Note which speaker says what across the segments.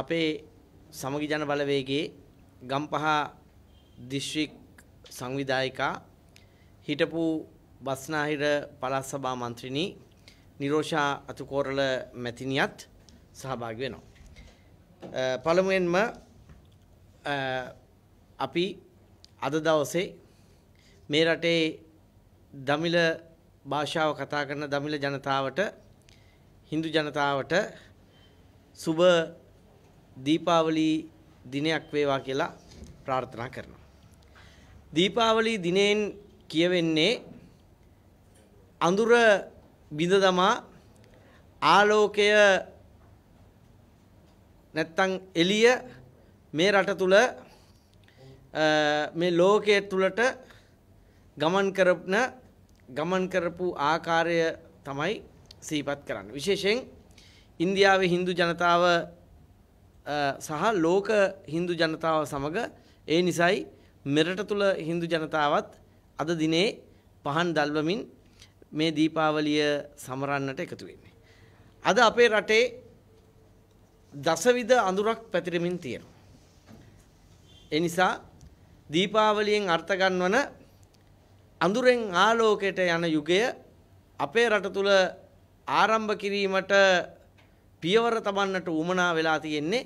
Speaker 1: අපේ සමගි ජන බලවේගයේ ගම්පහ දිස්ත්‍රික් සංවිධායකා හිටපු බස්නාහිර පළාත් සභා මන්ත්‍රිණී නිරෝෂා අතුකෝරළ මැතිණියත් සහභාගි වෙනවා. පළමුවෙන්ම අපි අද දවසේ මේ රටේ දමිළ භාෂාව කතා කරන දමිළ ජනතාවට හින්දු ජනතාවට සුබ දීපාවලි දිනයක් වේවා කියලා ප්‍රාර්ථනා කරනවා. දීපාවලි දිනෙන් කියවෙන්නේ අඳුර බිඳ දමා ආලෝකය නැත්තම් එළිය මේ රට තුල මේ ලෝකයේ තුලට ගමන් කරන ගමන් කරපු ආකාරය තමයි සිහිපත් කරන්න. විශේෂයෙන් ඉන්දියාවේ Hindu ජනතාව සහ ලෝක හින්දු ජනතාව සමග ඒ නිසයි මෙරට තුළ හින්දු ජනතාවත් අද දිනේ පහන් දල්වමින් මේ දීපාවලිය සමරන්නට එකතු වෙන්නේ. අද අපේ රටේ දසවිධ අඳුරක් පැතිරෙමින් තියෙනවා. ඒ නිසා දීපාවලියෙන් අර්ථ ගන්වන අඳුරෙන් ආලෝකයට යන යුගය අපේ රට තුළ ආරම්භ කිරීමට පියවර තබන්නට උමනා වෙලා තියෙන්නේ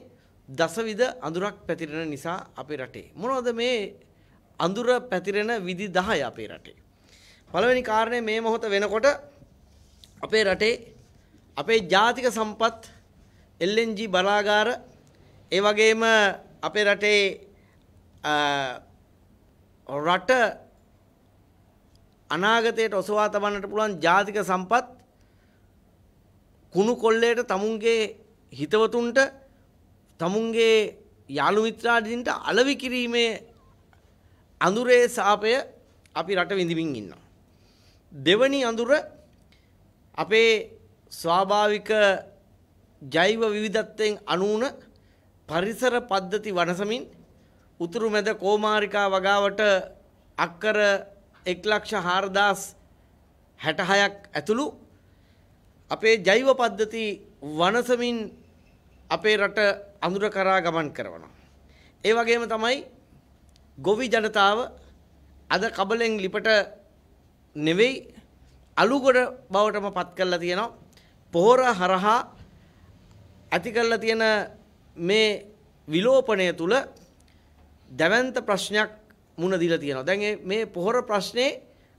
Speaker 1: දසවිධ අඳුරක් පැතිරෙන නිසා අපේ රටේ. මොනවද මේ අඳුර පැතිරෙන විදි 10 අපේ රටේ. පළවෙනි කාරණය මේ මොහොත වෙනකොට අපේ රටේ අපේ ජාතික සම්පත් LNG බලාගාර ඒ වගේම අපේ රටේ රට අනාගතයට ඔසවා තබන්නට පුළුවන් ජාතික සම්පත් කුණු කොල්ලේට තමුන්ගේ හිතවතුන්ට තමුන්ගේ යාළු මිත්‍රාදීන්ට අලවි කිරීමේ අඳුරේ සාපය අපි රට විඳිමින් ඉන්නවා. දෙවනි අඳුර අපේ ස්වාභාවික ජෛව විවිධත්වයෙන් අනුන පරිසර පද්ධති වනසමින් උතුරු මැද කෝමාරිකා වගාවට අක්කර එක්ලක්ෂ හාරදාස් හැටහයක් ඇතුළු අපේ ජෛව පද්ධති වනසමින් අපේ රට අඳුර කරා ගමන් කරනවා. ඒ වගේම තමයි ගොවි ජනතාව අද කබලෙන් ලිපට නෙවෙයි අලුගොඩ බවටම පත් කරලා තියෙනවා. පොහොර හරහා ඇති කරලා තියෙන මේ විලෝපණය තුල දැවැන්ත ප්‍රශ්නයක් මුණ දීලා තියෙනවා. දැන් මේ පොහොර ප්‍රශ්නේ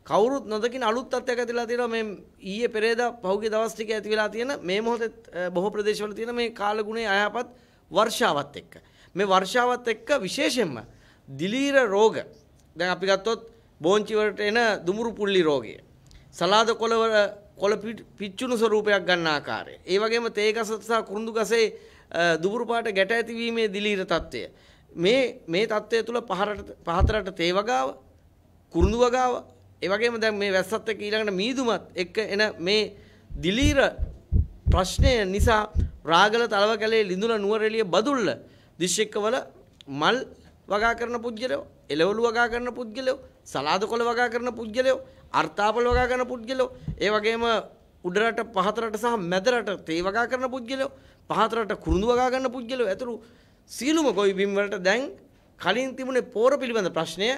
Speaker 1: කවුරුත් නොදකින අලුත් තත්ත්වයක් ඇතිලා තියෙනවා මේ ඊයේ පෙරේදා පහුගිය දවස් ටික ඇති වෙලා තියෙන මේ මොහොතේ බොහෝ ප්‍රදේශවල තියෙන මේ කාලගුණයේ අයහපත් වර්ෂාවත් එක්ක. මේ වර්ෂාවත් එක්ක විශේෂයෙන්ම දිලීර රෝග දැන් අපි ගත්තොත් බෝංචි වලට එන දුමුරු පුල්ලි රෝගය. සලාද කොළවල කොළ පිච්චුණු ස්වරූපයක් ගන්න ආකාරය. ඒ වගේම තේ ගස සහ කුරුඳු ගසේ දුබුරු පාට ගැට ඇතිවීමේ දිලීර తত্ত্বය. මේ මේ తত্ত্বය තුල පහරට පහතරට තේ වගාව කුරුඳු වගාව ඒ වගේම දැන් මේ වැස්සත් එක්ක ඊළඟට මීදුමත් එක්ක එන මේ දිලීර ප්‍රශ්නය නිසා රාගල තලව කැලේ ලිඳුල නුවරඑළිය බදුල්ල දිස්ත්‍රික්කවල මල් වගා කරන පුද්ගලයෝ එළවලු වගා කරන පුද්ගලයෝ සලාද කොළ වගා කරන පුද්ගලයෝ අර්ථාපල වගා කරන පුද්ගලයෝ ඒ වගේම උඩරට පහතරට සහ මැදරට තේ වගා කරන පුද්ගලයෝ පහතරට කුරුඳු වගා ගන්න පුද්ගලයෝ ඇතුළු සියලුම ගොවිබිම් වලට දැන් කලින් තිබුණේ පෝර පිළිබඳ ප්‍රශ්නය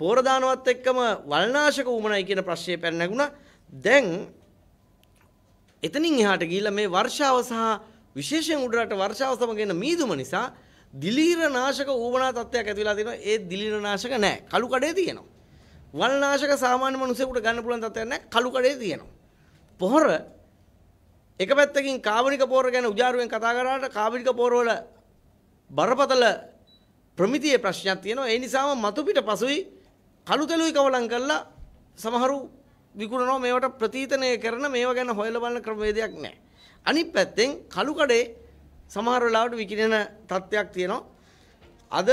Speaker 1: පෝර දානවත් එක්කම වල්නාශක වුමනයි කියන ප්‍රශ්නේ පැන නැගුණා දැන් එතනින් එහාට ගිහිල්ලා මේ වර්ෂාව සහ විශේෂයෙන් උඩරට වර්ෂාව සමග එන මීදුම නිසා දිලීරනාශක ඌවනා තත්ත්වයක් ඇති වෙලා තියෙනවා. ඒ දිලීරනාශක නැහැ. කළු කඩේ තියෙනවා. වල්නාශක සාමාන්‍ය මිනිසෙකුට ගන්න පුළුවන් තත්ත්වයක් නැහැ. කළු කඩේ තියෙනවා. පොහොර එක පැත්තකින් කාබනික පොහොර ගැන උජාරුවෙන් කතා කරාට කාබනික පොහොරවල බරපතල ප්‍රමිතියේ ප්‍රශ්නයක් තියෙනවා. ඒ නිසාම මතු පිට පසුයි කළු තෙලුයි කවලම් කරලා සමහරු විකුණනවා මේවට ප්‍රතීතනය කරන මේවා ගැන හොයලා බලන ක්‍රමවේදයක් නැහැ. අනිත් පැත්තෙන් කළු කඩේ සමහර වෙලාවට විකිණෙන තත්ත්වයක් තියෙනවා. අද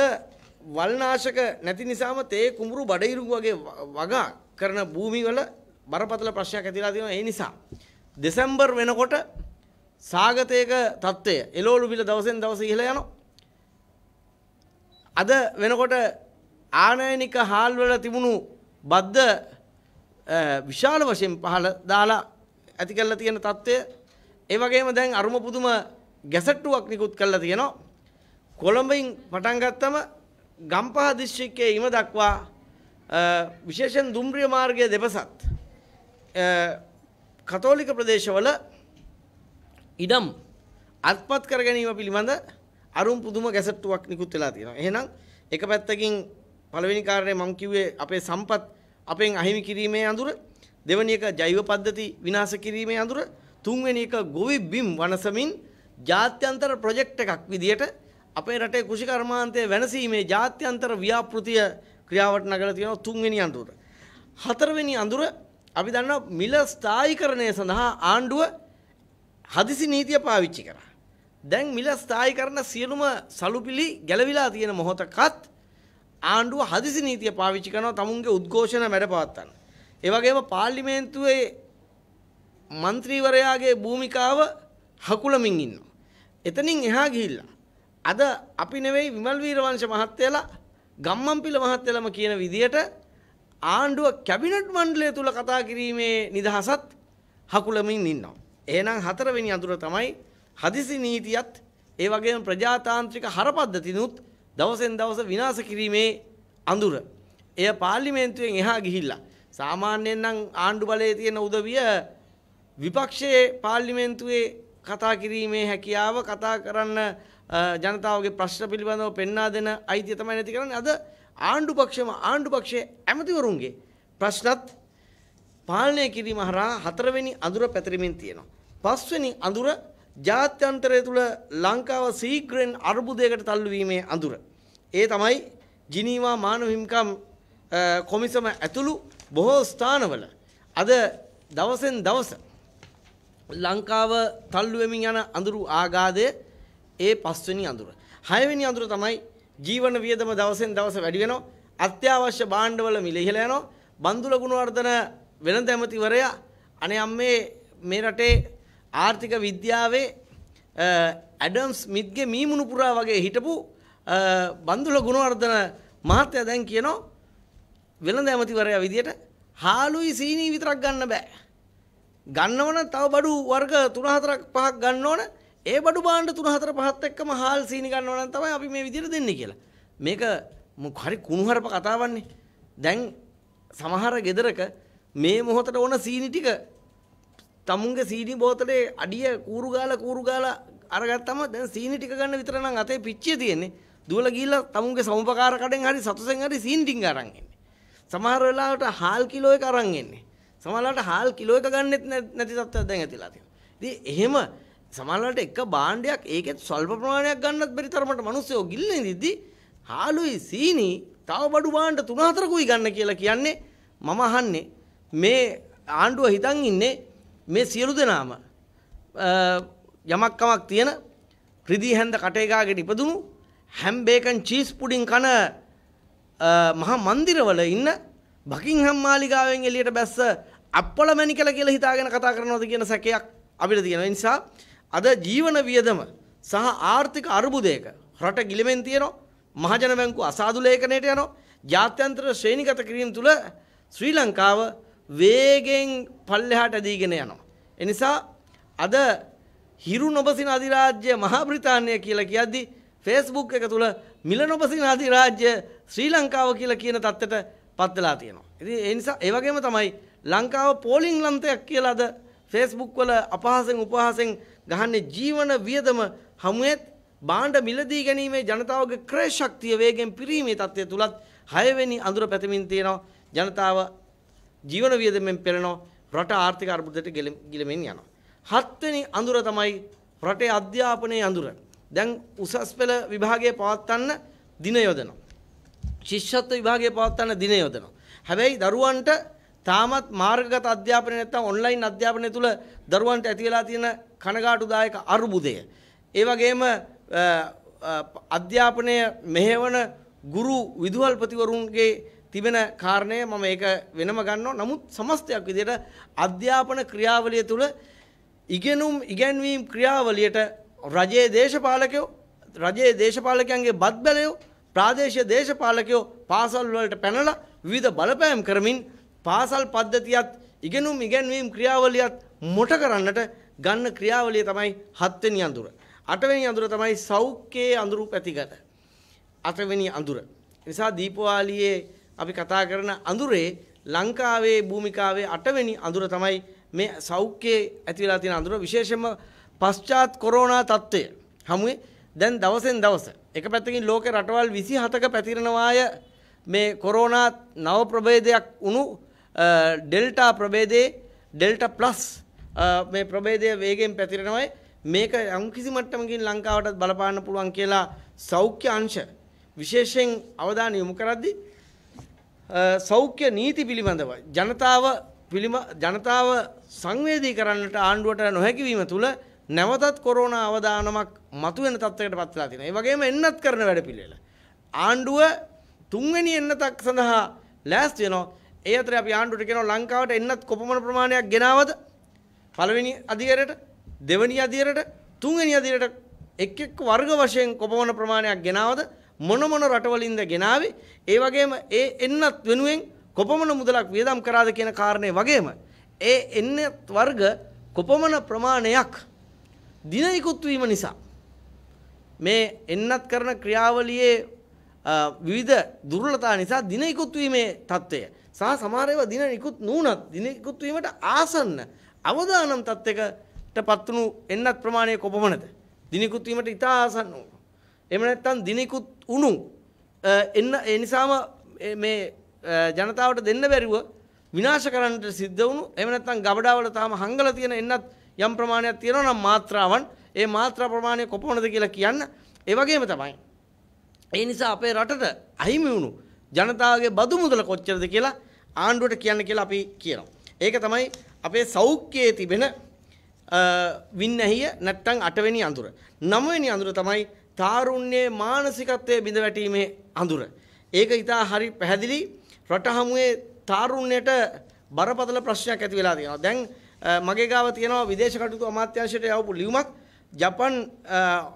Speaker 1: වල්නාශක නැති නිසාම තේ කුඹුරු බඩිරුඟු වගේ වගා කරන භූමිවල බරපතල ප්‍රශ්නයක් ඇතිලා තියෙනවා ඒ නිසා. දෙසැම්බර් වෙනකොට සාගතයක තත්ත්වය එලෝලු බිල දවසෙන් දවස ඉහළ යනවා. අද වෙනකොට ආනයනික හාල්වල තිබුණු බද්ධ විශාල වශයෙන් පහළ දාලා ඇති කරලා තියෙන తත්වය ඒ වගේම දැන් අරුම පුදුම ගැසට්ටුවක් නිකුත් කරලා තියෙනවා කොළඹින් පටන් ගත්තම ගම්පහ දිස්ත්‍රික්කයේ ඉම දක්වා විශේෂයෙන් දුම්රිය මාර්ගයේ දෙපසත් කතෝලික ප්‍රදේශවල ඉඩම් අත්පත් කර ගැනීම පිළිබඳ අරුම් පුදුම ගැසට්ටුවක් නිකුත් වෙලා තියෙනවා. එහෙනම් එක පැත්තකින් පළවෙනි කාරණේ මම කිව්වේ අපේ සම්පත් අපෙන් අහිමි කිරීමේ අඳුර දෙවැනි එක ජෛව පද්ධති විනාශ කිරීමේ අඳුර තුන්වැනි එක ගොවි බිම් වනසමින් ජාත්‍යන්තර ප්‍රොජෙක්ට් එකක් විදියට අපේ රටේ කෘෂි කර්මාන්තය වෙනසීමේ ජාත්‍යන්තර ව්‍යාපෘතිය ක්‍රියාවට නගලා තියෙනවා තුන්වෙනි අඳුර. හතරවෙනි අඳුර අපි දන්නවා මිල ස්ථායීකරණය සඳහා ආණ්ඩුව හදිසි නීතිය පාවිච්චි කරා. දැන් මිල ස්ථායීකරණ සියලුම සලුපිලි ගැලවිලා තියෙන මොහොතකත් ආණ්ඩුව හදිසි නීතිය පාවිච්චි කරනවා තමුන්ගේ උද්ඝෝෂණ වැඩ පවත්වන්න. ඒ වගේම පාර්ලිමේන්තුවේ മന്ത്രിවරයාගේ භූමිකාව හකුලමින් ඉන්නවා. එතනින් එහා ගිහිල්ලා අද අපි නෙවෙයි විමල් වීරවංශ මහත්තයලා ගම්මන්පිල මහත්තයලම කියන විදියට ආණ්ඩුව කැබිනට් මණ්ඩලය තුල කතා කිරීමේ නිදහසත් හකුලමින් ඉන්නවා. එහෙනම් හතරවෙනි අඳුර තමයි හදිසි නීතියත් ඒ වගේම ප්‍රජාතාන්ත්‍රික හරපද්ධතිනුත් දවසෙන් දවස විනාශ කිරීමේ අඳුර. එය පාර්ලිමේන්තුවෙන් එහා ගිහිල්ලා. සාමාන්‍යයෙන් නම් ආණ්ඩු බලයේ තියෙන උදවිය විපක්ෂයේ පාර්ලිමේන්තුවේ කතා කිරීමේ හැකියාව කතා කරන්න ජනතාවගේ ප්‍රශ්න පිළිබඳව පෙන්වා දෙන අයිතිය තමයි නැති කරන්නේ. අද ආණ්ඩු පක්ෂම ආණ්ඩු පක්ෂයේ ඇමතිවරුන්ගේ ප්‍රශ්නත් පාලනය කිරීම හරහා හතරවෙනි අඳුර පැතිරෙමින් තියෙනවා. පස්වෙනි අඳුර ජාත්‍යන්තරය තුළ ලංකාව සීග්‍රෙන් අර්බුදයකට තල්ලුවීමේ අඳුර. ඒ තමයි ජිනීවා මානව හිමිකම් කොමිසම ඇතුළු බොහෝ ස්ථානවල අද දවසෙන් දවස ලංකාව තල්ලුවමින් යන අඳුරු ආගාදය ඒ පස්වෙනි අඳුර. හයවෙනි අඳුර තමයි ජීවන වියදම දවසෙන් දවස වැඩි වෙනවා. අත්‍යවශ්‍ය භාණ්ඩවල මිල ඉහළ යනවා. බන්දුල ගුණවර්ධන වෙළඳ ඇමතිවරයා අනේ අම්මේ මේ රටේ ආර්ථික විද්‍යාවේ ඇඩම්ස් මිත්ගේ මීමුණු පුරා වගේ හිටපු බන්දුල ගුණවර්ධන මහත්තය දැන් කියනෝ වෙළඳ ඇමතිවරයා විදියට හාලුයි සීනී විතරක් ගන්න බෑ. ගන්නවන තව බඩු වර්ග තුනහතරක් පහක් ගන්න ඕන ඒ බඩු බාණ්ඩ තුනහතර පහත් එක්කම හාල් සීනි ගන්නවන තමයි අපි මේ විදියට දෙන්නේ කියලා. මේක හරි කුණුහරප කතාවන්නේ. දැන් සමහර ගෙදරක මේ මොහොතට ඕන සීනි ටික තමුන්ගේ සීනි බෝතලේ අඩිය කූරු ගාලා කූරු ගාලා අරගත්තම දැන් සීනි ටික ගන්න විතර නම් අතේ පිච්චිය තියෙන්නේ. දුවලා ගිහිල්ලා තමුන්ගේ සමුපකාර කඩෙන් හරි සතුසෙන් හරි සීනි ටික අරන් එන්නේ. සමහර වෙලාවට හාල් කිලෝ එක අරන් එන්නේ. සමහර වෙලාවට හාල් කිලෝ එක ගන්නෙත් නැති තත්ත්වයක් දැන් ඇතිලා තියෙනවා. ඉතින් එහෙම සමහර වෙලාවට එක භාණ්ඩයක් ඒකෙත් ස්වල්ප ප්‍රමාණයක් ගන්නත් බැරි තරමට මිනිස්සුયો ගිල්ලෙදිද්දි හාලුයි සීනි තව බඩු භාණ්ඩ තුන හතරකුයි ගන්න කියලා කියන්නේ මම අහන්නේ මේ ආණ්ඩුව හිතන් ඉන්නේ මේ සියලු දෙනාම යමක්කමක් තියෙන ප්‍රිදී හැන්ද කටේගාගෙන ඉපදුණු හැම්බේකන් චීස් පුඩින් කන මහා මන්දිරවල ඉන්න බකින්හම් මාලිගාවෙන් එළියට බැස්ස අප්පල මැනිකල කියලා හිතාගෙන කතා කරනවද කියන සැකයක් අපිට තියෙනවා. ඒ නිසා අද ජීවන වියදම සහ ආර්ථික අර්බුදයක රට ගිලිමෙන් තියෙනවා. මහජන බැංකුව අසාදු ලේඛනයට යනවා. ජාත්‍යන්තර ශ්‍රේණිගත කිරීම තුළ ශ්‍රී ලංකාව වේගෙන් පල්ලෙහාට දීගෙන යනවා. එනිසා අද හිරු නොබසින අධිරාජ්‍ය මහා බ්‍රිතාන්‍ය කියලා කියද්දි Facebook එක තුල මිල නොබසින අධිරාජ්‍ය ශ්‍රී ලංකාව කියලා කියන தත්තට පත් වෙලා තියෙනවා. ඉතින් ඒ නිසා ඒ වගේම තමයි ලංකාව පෝලිං ලන්තයක් කියලා අද Facebook වල අපහාසෙන් උපහාසෙන් ගහන්නේ ජීවන වියදම හමුවෙත් බාණ්ඩ මිලදී ගැනීමේ ජනතාවගේ ක්‍රය ශක්තිය වේගෙන් පිරීමේ தත්ත්වය තුලත් 6 වෙනි අඳුර පැතමින් තියෙනවා ජනතාව ජීවන වියදමෙන් පෙළෙනවා රට ආර්ථික අර්බුදයට ගිලමින් යනවා. හත්වෙනි අඳුර තමයි රටේ අධ්‍යාපනයේ අඳුර. දැන් උසස් පෙළ විභාගය පවත්වන්න දින යොදනවා. ශිෂ්‍යත්ව විභාගය පවත්වන්න දින යොදනවා. හැබැයි දරුවන්ට තාමත් මාර්ගගත අධ්‍යාපනය නැත්නම් ඔන්ලයින් අධ්‍යාපනය තුල දරුවන්ට ඇති වෙලා තියෙන කනගාටුදායක අර්බුදය. ඒ වගේම අධ්‍යාපනය මෙහෙවන ගුරු විදුහල්පතිවරුන්ගේ තිබෙන කාරණය මම ඒක වෙනම ගන්නවා. නමුත් සමස්තයක් විදිහට අධ්‍යාපන ක්‍රියාවලිය තුළ ඉගෙනුම් ඉගැන්වීම් ක්‍රියාවලියට රජයේ දේශපාලකයෝ රජයේ දේශපාලකයන්ගේ බත් බැලයෝ ප්‍රාදේශීය දේශපාලකයෝ පාසල් වලට පැනලා විවිධ බලපෑම් කරමින් පාසල් පද්ධතියත් ඉගෙනුම් ඉගැන්වීම් ක්‍රියාවලියත් මොට කරන්නට ගන්න ක්‍රියාවලිය තමයි හත්වෙනි අඳුර. අටවෙනි අඳුර තමයි සෞඛ්‍යයේ අඳුරු පැතිකඩ. අටවෙනි අඳුර. නිසා දීපවාලියේ අපි කතා කරන අඳුරේ ලංකාවේ භූමිකාවේ අටවෙනි අඳුර තමයි මේ සෞඛ්‍යයේ ඇති වෙලා තියෙන අඳුර විශේෂයෙන්ම පශ්චාත් කොරෝනා තත්ත්වය හමුවේ දැන් දවසෙන් දවස එක පැත්තකින් ලෝකේ රටවල් 27ක පැතිරෙනවාය මේ කොරෝනා නව ප්‍රභේදයක් වුණු ඩෙල්ටා ප්‍රභේදයේ ඩෙල්ටා ප්ලස් මේ ප්‍රභේදය වේගෙන් පැතිරෙනවයි මේක යම්කිසි මට්ටමකින් ලංකාවටත් බලපාන්න පුළුවන් කියලා සෞඛ්‍ය අංශ විශේෂයෙන් අවධානය යොමු කරද්දී සෞඛ්‍ය නීති පිළිබඳව ජනතාව ජනතාව සංවේදී කරන්නට ආණ්ඩුවට නොහැකිවීම තුළ නැවතත් කොරෝණ අවදානමක් මතුවෙන තත්ත්වයකට පත්වලා තියෙනවා. ඒ වගේම එන්නත් කරන වැඩපිළිවෙල. ආණ්ඩුව තුන්වෙනි එන්නතක් සඳහා ලෑස්ති වෙනවා. ඒ අතරේ අපි ආණ්ඩුවට කියනවා ලංකාවට එන්නත් කොපමණ ප්‍රමාණයක් ගෙනාවද? පළවෙනි අධිකරණයට, දෙවෙනි අධිකරණයට, තුන්වෙනි අධිකරණයට එක් එක් වර්ග වශයෙන් කොපමණ ප්‍රමාණයක් ගෙනාවද? මොන මොන රටවලින්ද ගෙනාවේ ඒ වගේම ඒ එන්නත් වෙනුවෙන් කොපමණ මුදලක් වියදම් කරාද කියන කාරණය වගේම ඒ එන්නත් වර්ග කොපමණ ප්‍රමාණයක් දින ඉකුත් වීම නිසා මේ එන්නත් කරන ක්‍රියාවලියේ විවිධ දුර්ලතා නිසා දින ඉකුත් වීමේ తත්වය සහ සමහර ඒවා දින ඉකුත් නුනත් දින ඉකුත් වීමට ආසන්න අවදානම් తත්වයකට පත්වුණු එන්නත් ප්‍රමාණය කොපමණද දින ඉකුත් වීමට ඉතා ආසන්න වුණා එහෙම නැත්නම් දිනිකුත් උණු එන්න ඒ නිසාම මේ ජනතාවට දෙන්න බැරිව විනාශ කරන්නට සිද්ධ වුණු එහෙම නැත්නම් ගබඩාවල තාම හංගලා තියෙන එන්නත් යම් ප්‍රමාණයක් තියෙනවා නම් මාත්‍රාවන් ඒ මාත්‍රා ප්‍රමාණය කොපමණද කියලා කියන්න ඒ වගේම තමයි ඒ නිසා අපේ රටට අහිමි වුණු ජනතාවගේ බදු මුදල කොච්චරද කියලා ආණ්ඩුවට කියන්න කියලා අපි කියනවා. ඒක තමයි අපේ සෞඛ්‍යයේ තිබෙන වින්නැහිය නැත්තම් අටවෙනි අඳුර. නවවෙනි අඳුර තමයි තාරුණ්‍යයේ මානසිකත්වයේ බිඳ වැටීමේ අඳුර. ඒක ඉතා හරි පැහැදිලි රට හමුවේ තාරුණ්‍යයට බරපතල ප්‍රශ්නයක් ඇති වෙලා තියෙනවා. දැන් මගේ ගාව තියෙනවා විදේශ කටයුතු අමාත්‍යාංශයට යවපු ලියුමක් ජපන්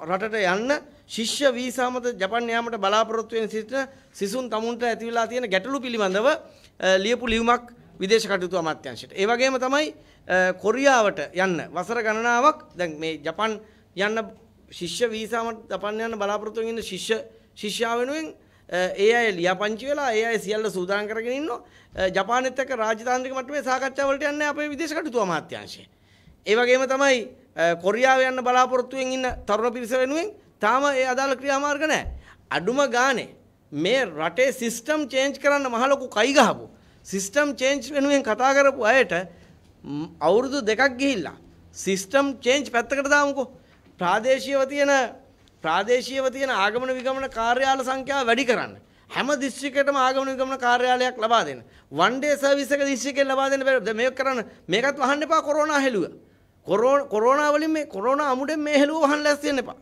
Speaker 1: රටට යන්න ශිෂ්‍ය වීසා මත ජපන් යාමට බලාපොරොත්තු වෙන සිටින සිසුන් තමුන්ට ඇති වෙලා තියෙන ගැටලු පිළිබඳව ලියපු ලියුමක් විදේශ කටයුතු අමාත්‍යාංශයට. ඒ වගේම තමයි කොරියාවට යන්න වසර ගණනාවක් දැන් මේ ජපන් යන්න ශිෂ්‍ය වීසාමට තපන්න යන බලාපොරොත්තුවෙන් ඉන්න ශිෂ්‍ය ශිෂ්‍යා වෙනුවෙන් ඒ අය ලියාපංචි වෙලා ඒ අය සියල්ල සූදානම් කරගෙන ඉන්නවා ජපානෙත් එක්ක රාජතාන්ත්‍රික මට්ටමේ සාකච්ඡා වලට යන්නේ අපේ විදේශ කටයුතු අමාත්‍යාංශය. ඒ වගේම තමයි කොරියාව යන්න බලාපොරොත්තුවෙන් ඉන්න තරුණ පිරිස වෙනුවෙන් තාම ඒ අදාළ ක්‍රියාමාර්ග නැහැ. අඩුම ගානේ මේ රටේ සිස්ටම් චේන්ජ් කරන්න මහලොකු කයි ගහපු සිස්ටම් චේන්ජ් වෙනුවෙන් කතා කරපු අයට අවුරුදු දෙකක් ගිහිල්ලා සිස්ටම් චේන්ජ් පැත්තකට දාමුකෝ ප්‍රාදේශීයව තියෙන ප්‍රාදේශීයව තියෙන ආගමන විගමන කාර්යාල සංඛ්‍යාව වැඩි කරන්න. හැම දිස්ත්‍රික්කයකටම ආගමන විගමන කාර්යාලයක් ලබා දෙන්න. වන් ඩේ සර්විස් එක දිස්ත්‍රික්කෙන් ලබා දෙන්න බැහැ. මේක කරන්න මේකත් වහන්න එපා කොරෝනා හෙළුව. කොරෝනා වලින් මේ කොරෝනා අමුඩෙන් මේ හෙළුව වහන්න ලෑස්ති වෙන්න එපා.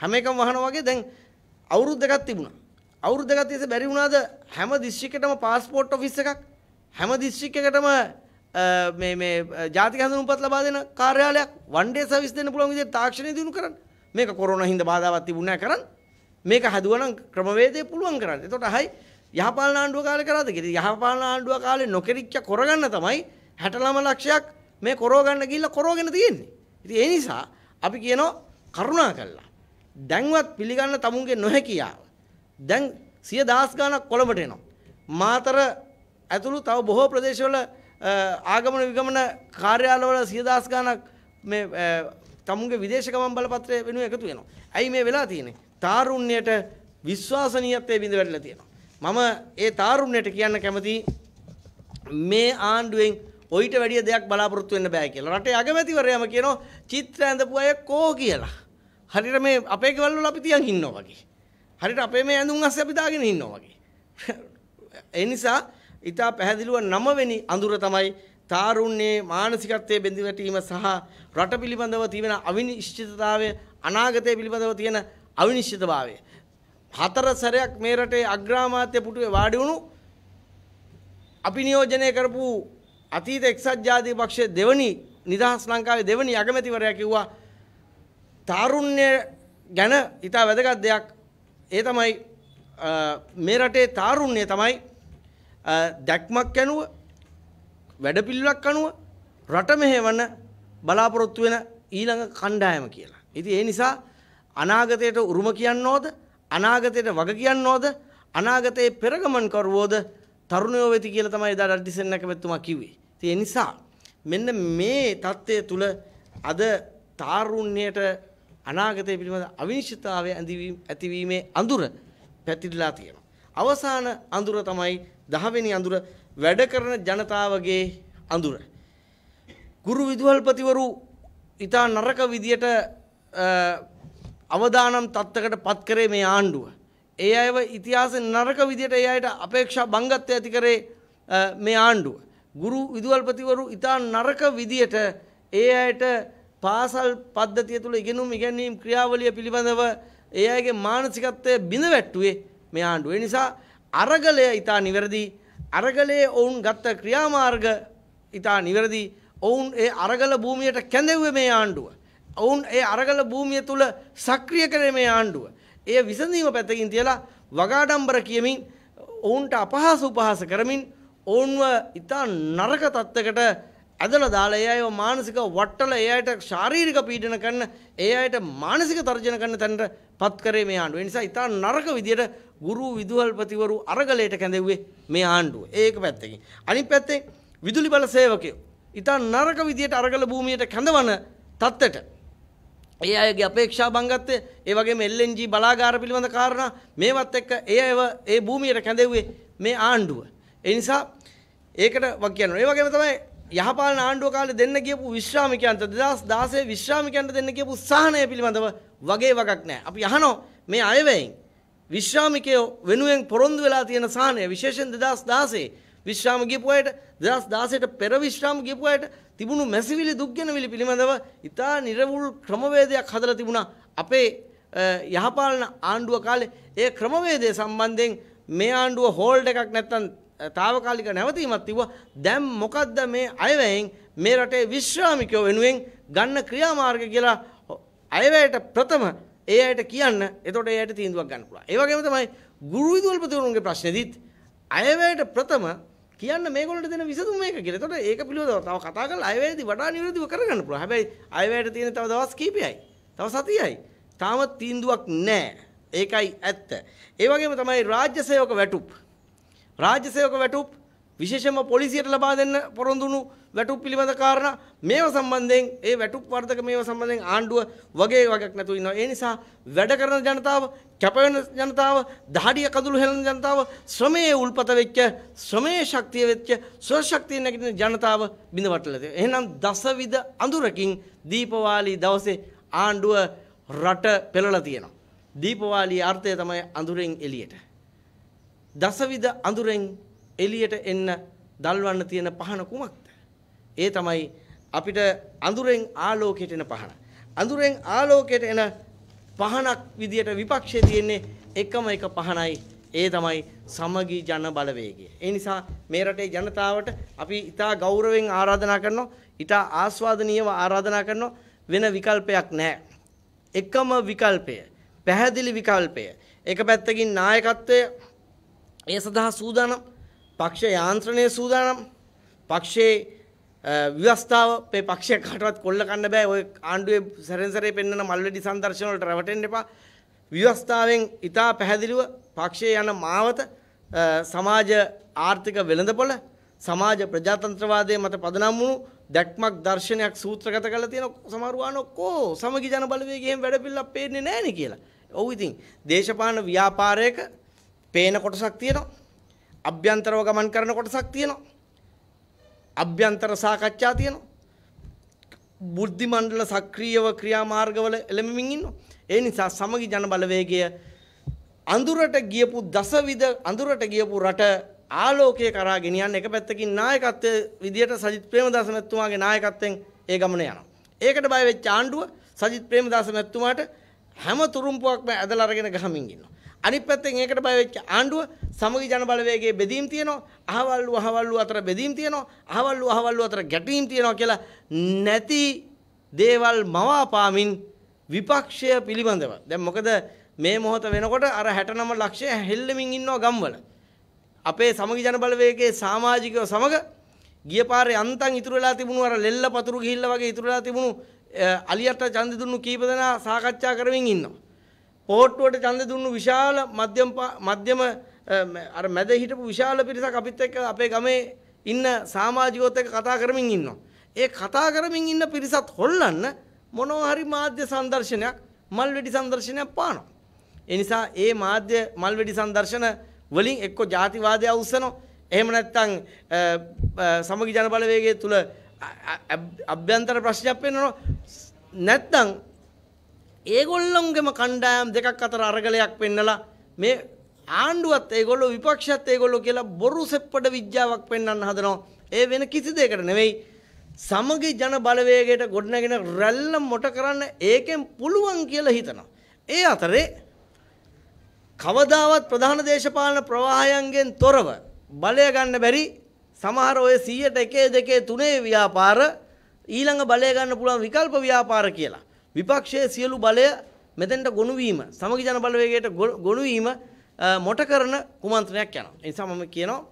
Speaker 1: හැම එකම වහනවා වගේ දැන් අවුරුදු දෙකක් තිබුණා. අවුරුදු දෙකක් තිස්සේ බැරි වුණාද හැම දිස්ත්‍රික්කයකටම પાස්පෝර්ට් ඔෆිස් එකක් හැම දිස්ත්‍රික්කයකටම ජාතික හඳුනුපත් ලබා දෙන කාර්යාලයක් වන්ඩේ සවිස් දෙන්න පුළුවන් විදිහට තාක්ෂණය දිනු කරන්න. මේක කොරෝනා හින්දා බාධාවත් තිබුණා කරන්න. මේක හදුවනම් ක්‍රමවේදය පුළුවන් කරන්න. එතකොට හයි යහපාලන ආණ්ඩුව කාලේ කරාද කියලා. යහපාලන ආණ්ඩුව කාලේ නොකෙරිච්ච කරගන්න තමයි 60 ලක්ෂයක් මේ කරෝ ගන්න ගිහිල්ලා කරෝගෙන තියෙන්නේ. ඉතින් ඒ නිසා අපි කියනවා කරුණා කළා. දැන්වත් පිළිගන්න තමුන්ගේ නොහැකියාව. දැන් සිය දහස් ගණක් කොළඹට එනවා. මාතර ඇතුළු තව බොහෝ ප්‍රදේශවල ආගමන විගමන කාර්යාලවල සියදස් ගානක් මේ තමුන්ගේ විදේශකමන් බලපත්‍රය වෙනුව එකතු වෙනවා. ඇයි මේ වෙලා තියෙන්නේ? තාරුණ්‍යයට විශ්වාසනීයත්වයේ බිඳ වැටලා තියෙනවා. මම ඒ තාරුණ්‍යයට කියන්න කැමති මේ ආණ්ඩුවෙන් ඔයිට වැඩිය දෙයක් බලාපොරොත්තු වෙන්න බෑ කියලා. රටේ අගමැතිවරයාම කියනවා චිත්‍ර ඇඳපු අය කෝ කියලා. හරියට මේ අපේ ගෙවල් වල අපි තියන් ඉන්නවා වගේ. හරියට අපේ මේ ඇඳුම් අස්සේ අපි දාගෙන ඉන්නවා වගේ. ඒ නිසා ඉතා පැහැදිලිව නමවෙනි අඳුර තමයි තාරුණ්‍යයේ මානසිකත්වයේ බැඳී වැටීම සහ රට පිළිබඳව තියෙන අවිනිශ්චිතතාවය අනාගතය පිළිබඳව තියෙන අවිනිශ්චිතභාවය. හතර සැරයක් මේ රටේ අග්‍රාමාත්‍ය පුටුවේ වාඩි වුණු අභිනියෝජනය කරපු අතීත එක්සත් ජාතික පක්ෂයේ දෙවනි නිදහස් ලංකාවේ දෙවනි අගමැතිවරයා කිව්වා තාරුණ්‍ය ගැන ඉතා වැදගත් දෙයක් ඒ තමයි මේ රටේ තාරුණ්‍ය තමයි දැක්මක් යනුව වැඩපිළිවෙලක් අනුව රට මෙහෙවන බලාපොරොත්තු වෙන ඊළඟ කණ්ඩායම කියලා. ඉතින් ඒ නිසා අනාගතයට උරුම කියන්නෝද අනාගතයට වග කියන්නෝද අනාගතයේ පෙරගමන් කරවෝද තරුණයෝ වෙති කියලා තමයි එදා ඩඩිසන් නැකමැතුමා කිව්වේ. ඉතින් ඒ නිසා මෙන්න මේ தත්ත්වය තුල අද තාරුණ්‍යයට අනාගතය පිළිබඳ අවිනිශ්චිතතාවය ඇතිවීමේ අඳුර පැතිරලා තියෙනවා. අවසාන අඳුර තමයි දහවෙනි අඳුර වැඩ කරන ජනතාවගේ අඳුර. ගුරු විදුහල්පතිවරු ඉතා නරක විදියට අවදානම් තත්ත්වකට පත් කරේ මේ ආණ්ඩුව. ඒ අයව ඉතිහාස නරක විදියට ඒ අයට අපේක්ෂා බංගත්වය ඇති කරේ මේ ආණ්ඩුව. ගුරු විදුහල්පතිවරු ඉතා නරක විදියට ඒ අයට පාසල් පද්ධතිය තුළ ඉගෙනුම් ඉගැන්වීම් ක්‍රියාවලිය පිළිබඳව ඒ අයගේ මානසිකත්වය බිඳ වැට්ටුවේ මේ ආණ්ඩුව. ඒ නිසා අරගලය ඉතා නිවැරදි අරගලයේ ඔවුන් ගත්ත ක්‍රියාමාර්ග ඉතා නිවැරදි ඔවුන් ඒ අරගල භූමියට කැඳෙව්වේ මේ ආණ්ඩුව. ඔවුන් ඒ අරගල භූමිය තුල සක්‍රිය කරේ මේ ආණ්ඩුව. ඒ විසඳීම පැත්තකින් තියලා වගාඩම්බර කියමින් ඔවුන්ට අපහාස උපහාස කරමින් ඔවුන්ව ඉතා නරක තත්ත්වකට ඇදලා දාලා ඒ අයව මානසික වට්ටල ඒ අයට ශාරීරික පීඩන කරන ඒ අයට මානසික තර්ජන කරන තැනට පත් කරේ මේ ආණ්ඩුව. ඒ නිසා ඉතා නරක විදියට ගුරු විදුහල්පතිවරු අරගලයට කැඳෙව්වේ මේ ආණ්ඩුව. ඒක පැත්තකින්. අනිත් පැත්තේ විදුලි බල සේවකයෝ ඉතා නරක විදියට අරගල භූමියට කැඳවන තත්ත්වයට ඒ අයගේ අපේක්ෂා බංගත්තේ ඒ වගේම LNG බලාගාර පිළිබඳ කාරණා මේවත් එක්ක ඒ අයව ඒ භූමියට කැඳෙව්වේ මේ ආණ්ඩුව. ඒ නිසා ඒකට වක් කියනවා. ඒ වගේම තමයි යහපාලන ආණ්ඩුව කාලේ දෙන්න කියපු විශ්‍රාමිකයන්ට 2016 විශ්‍රාමිකයන්ට දෙන්න කියපු උත්සාහනය පිළිබඳව වගේ වගක් නැහැ. අපි අහනවා මේ අයවැයෙන් විශ්‍රාමිකයෝ වෙනුවෙන් පොරොන්දු වෙලා තියෙන සාහනය විශේෂෙන් දෙදස් දාසේ විශ්‍රාම ගිපු අයට දෙදස් දාසයට පෙර විශ්‍රාම ගිපු අයට තිබුණු මැසිවිලි දුක්ගෙනවිලි පිළිබඳව ඉතා නිරවුල් ක්‍රමවේදයක් හදලා තිබුණා අපේ යහපාලන ආණ්ඩුව කාලේ ඒ ක්‍රමවේදය සම්බන්ධයෙන් මේ ආණ්ඩුව හෝල්ඩ් එකක් නැත්තම් తాවකාලික නැවතීමක් තිබුණා දැන් මොකද්ද මේ අයවැයෙන් මේ රටේ විශ්‍රාමිකයෝ වෙනුවෙන් ගන්න ක්‍රියාමාර්ග කියලා අයවැයට ප්‍රථම ඒ අයට කියන්න එතකොට ඒ අයට තීන්දුවක් ගන්න පුළුවන්. ඒ වගේම තමයි ගුරු විදුල්පතිවරුන්ගේ ප්‍රශ්නේදීත් අයවැයට ප්‍රථම කියන්න මේගොල්ලන්ට දෙන විසඳුම මේක කියලා. එතකොට ඒක පිළිබඳව තව කතා කරලා අයවැයේදී වඩා නිවැරදිව කරගන්න පුළුවන්. හැබැයි අයවැයට තියෙන තව දවස් කීපයයි. තව සතියයි. තාම තීන්දුවක් නැහැ. ඒකයි ඇත්ත. ඒ වගේම තමයි රාජ්‍ය සේවක වැටුප්. රාජ්‍ය සේවක වැටුප් විශේෂම පොලිසියට ලබා දෙන්න පොරොන්දුණු වැටුප් පිළිබඳ කාරණා මේව සම්බන්ධයෙන් ඒ වැටුප් වර්ධක මේව සම්බන්ධයෙන් ආණ්ඩුව වගේ වගක් නැතු ඉන්නවා. ඒ නිසා වැඩ කරන ජනතාව, කැප වෙන ජනතාව, දහඩිය කඳුළු හෙළන ජනතාව, ශ්‍රමයේ උල්පත වෙච්ච, ශ්‍රමයේ ශක්තිය වෙච්ච, ස්වශක්තිය නැගිටින ජනතාව බිඳවටලා තියෙනවා. එහෙනම් දසවිධ අඳුරකින් දීපවාලි දවසේ ආණ්ඩුව රට පෙළලා තියෙනවා. දීපවාලි අර්ථය තමයි අඳුරෙන් එළියට. දසවිධ අඳුරෙන් එළියට එන්න දල්වන්න තියෙන පහන කුමක්ද? ඒ තමයි අපිට අඳුරෙන් ආලෝකයට එන පහන. අඳුරෙන් ආලෝකයට එන පහනක් විදියට විපක්ෂයේ තියෙන්නේ එකම එක පහනයි. ඒ තමයි සමගි ජන බලවේගය. ඒ නිසා මේ රටේ ජනතාවට අපි ඉතා ගෞරවයෙන් ආරාධනා කරනවා. ඉතා ආස්වාදනීයව ආරාධනා කරනවා. වෙන විකල්පයක් නැහැ. එකම විකල්පය, පැහැදිලි විකල්පය. එක පැත්තකින් නායකත්වය ඒ සඳහා සූදානම් පක්ෂ යාන්ත්‍රණය සූදානම් පක්ෂයේ ව්‍යවස්ථාව අපේ පක්ෂය කාටවත් කොල්ල කන්න බෑ ඔය ආණ්ඩුවේ සැරෙන් සැරේ පෙන්වන මල්වැඩි සංදර්ශන වලට රැවටෙන්න එපා. ව්‍යවස්ථාවෙන් ඊටා පැහැදිලිව පක්ෂයේ යන මාවත සමාජ ආර්ථික වෙළඳපොළ සමාජ ප්‍රජාතන්ත්‍රවාදය මත පදනම් වුණු දැක්මක් දර්ශනයක් සූත්‍රගත කරලා තියෙන සමහරවාන ඔක්කොම සමගි ජන බලවේගයෙන් වැඩපිළිවෙලක් පේන්නේ නැහැ නේ කියලා. ඔව් ඉතින් දේශපාලන ව්‍යාපාරයක පේන කොටසක් තියෙනවා. අභ්‍යන්තරව ගමන් කරන කොටසක් තියෙනවා. අභ්‍යන්තර සාකච්ඡා තියෙනවා. බුද්ධි මණ්ඩල සක්‍රියව ක්‍රියාමාර්ගවල එළඹෙමින් ඉන්නවා. ඒ නිසා සමගි ජන බලවේගය අඳුරට ගියපු දසවිධ අඳුරට ගියපු රට ආලෝකය කරා ගෙනියන්න එක පැත්තකින් නායකත්වයේ විදියට සජිත් ප්‍රේමදාස මැතිතුමාගේ නායකත්වයෙන් ඒ ගමන යනවා. ඒකට බය වෙච්ච ආණ්ඩුව සජිත් ප්‍රේමදාස මැතිතුමාට හැම තුරුම්පුවක්ම ඇදලා අරගෙන ගහමින් ඉන්නවා. අනිත් පැත්තෙන් ඒකට බය වෙච්ච ආණ්ඩුව සමගි ජන බලවේගයේ බෙදීම් තියෙනවා අහවල්ලු අහවල්ලු අතර බෙදීම් තියෙනවා අහවල්ලු අහවල්ලු අතර ගැටීම් තියෙනවා කියලා නැති දේවල් මවාපාමින් විපක්ෂය පිළිබඳව දැන් මොකද මේ මොහොත වෙනකොට අර 69 ලක්ෂය හෙල්ලමින් ඉන්නවා ගම්වල අපේ සමගි ජන බලවේගයේ සමාජිකයෝ සමග ගිය පාරේ අන්තන් ඉතුරු වෙලා තිබුණු අර ලෙල්ල පතුරු ගිහිල්ලා වගේ ඉතුරු වෙලා තිබුණු අලියට ඡන්ද දුන්නු කීප දෙනා සාකච්ඡා කරමින් ඉන්නවා පෝට්ටුවට ඡන්ද දුන්නු විශාල මධ්‍යම මධ්‍යම අර මැද හිටපු විශාල පිරිසක් අපිත් එක්ක අපේ ගමේ ඉන්න සමාජිකයොත් එක්ක කතා කරමින් ඉන්නවා. ඒ කතා කරමින් ඉන්න පිරිසත් හොල්ලන්න මොනවා හරි මාධ්‍ය සංදර්ශනයක් මල්වැඩි සංදර්ශනයක් පානවා. ඒ නිසා ඒ මාධ්‍ය මල්වැඩි සංදර්ශන වලින් එක්ක ජාතිවාදය උස්සනවා. එහෙම නැත්නම් සමගි ජන බලවේගය තුල අභ්‍යන්තර ප්‍රශ්නයක් වෙන්නනවා. නැත්නම් ඒගොල්ලොන්ගෙම කණ්ඩායම් දෙකක් අතර අරගලයක් පෙන්නලා මේ ආණ්ඩුවත් ඒගොල්ලෝ විපක්ෂත් ඒගොල්ලෝ කියලා බොරු සෙප්පඩ විද්‍යාවක් පෙන්වන්න හදනවා. ඒ වෙන කිසි දෙයකට නෙවෙයි. සමගි ජන බලවේගයට ගොඩනගෙන රැල්ල මොට කරන්න ඒකෙන් පුළුවන් කියලා හිතනවා. ඒ අතරේ කවදාවත් ප්‍රධාන දේශපාලන ප්‍රවාහයන්ගෙන් තොරව බලය ගන්න බැරි සමහර ඔය 100ට 1 2 3 ව්‍යාපාර ඊළඟ බලය ගන්න පුළුවන් විකල්ප ව්‍යාපාර කියලා. විපක්ෂයේ සියලු බලය මෙතෙන්ට ගොනුවීම සමගි ජන බලවේගයට ගොනුවීම මොට කරන කුමන්ත්‍රණයක් යනවා. ඒ නිසා මම කියනවා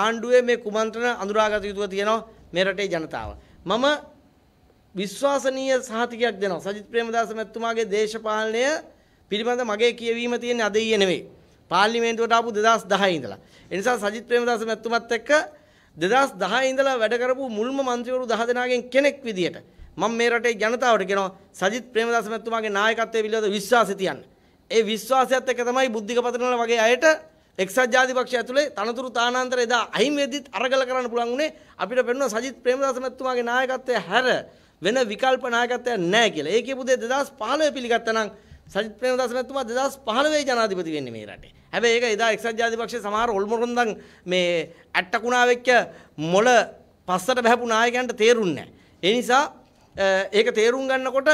Speaker 1: ආණ්ඩුවේ මේ කුමන්ත්‍රණ අඳුරාගත යුතුව තියෙනවා මේ රටේ ජනතාව. මම විශ්වාසනීය සහතිකයක් දෙනවා. සජිත් ප්‍රේමදාස මැතිතුමාගේ දේශපාලනය පිළිබඳ මගේ කියවීම තියෙන්නේ අද ඊයේ නෙවෙයි. පාර්ලිමේන්තුවට ආපු 2010 ඉඳලා. ඒ නිසා සජිත් ප්‍රේමදාස මැතිතුමත් එක්ක 2010 ඉඳලා වැඩ කරපු මුල්ම മന്ത്രിවරු 10 දෙනාගෙන් කෙනෙක් විදියට මම මේ රටේ ජනතාවට කියනවා සජිත් ප්‍රේමදාස මැතිතුමාගේ නායකත්වයේ පිළිබඳ විශ්වාසය තියන්න. ඒ විශ්වාසයත් එක්ක තමයි බුද්ධික පතනවල වගේ අයට එක්සත් ජාතිපක්ෂය ඇතුලේ තනතුරු තානාන්තර එදා අහිමි වෙද්දිත් අරගල කරන්න පුළුවන් උනේ අපිට පෙන්වන සජිත් ප්‍රේමදාස මැතිතුමාගේ නායකත්වය හැර වෙන විකල්ප නායකත්වයක් නැහැ කියලා. ඒ කියපු දේ 2015 පිළිගත්තා නම් සජිත් ප්‍රේමදාස මැතිතුමා 2015 ජනාධිපති වෙන්නේ මේ රටේ. හැබැයි ඒක එදා එක්සත් ජාතිපක්ෂයේ සමහර ඔල්මොරොන්දන් මේ ඇට්ටකුණාවෙච්ච මොළ පස්සට බහපු නායකයන්ට තේරුන්නේ නැහැ. ඒ නිසා ඒක තේරුම් ගන්නකොට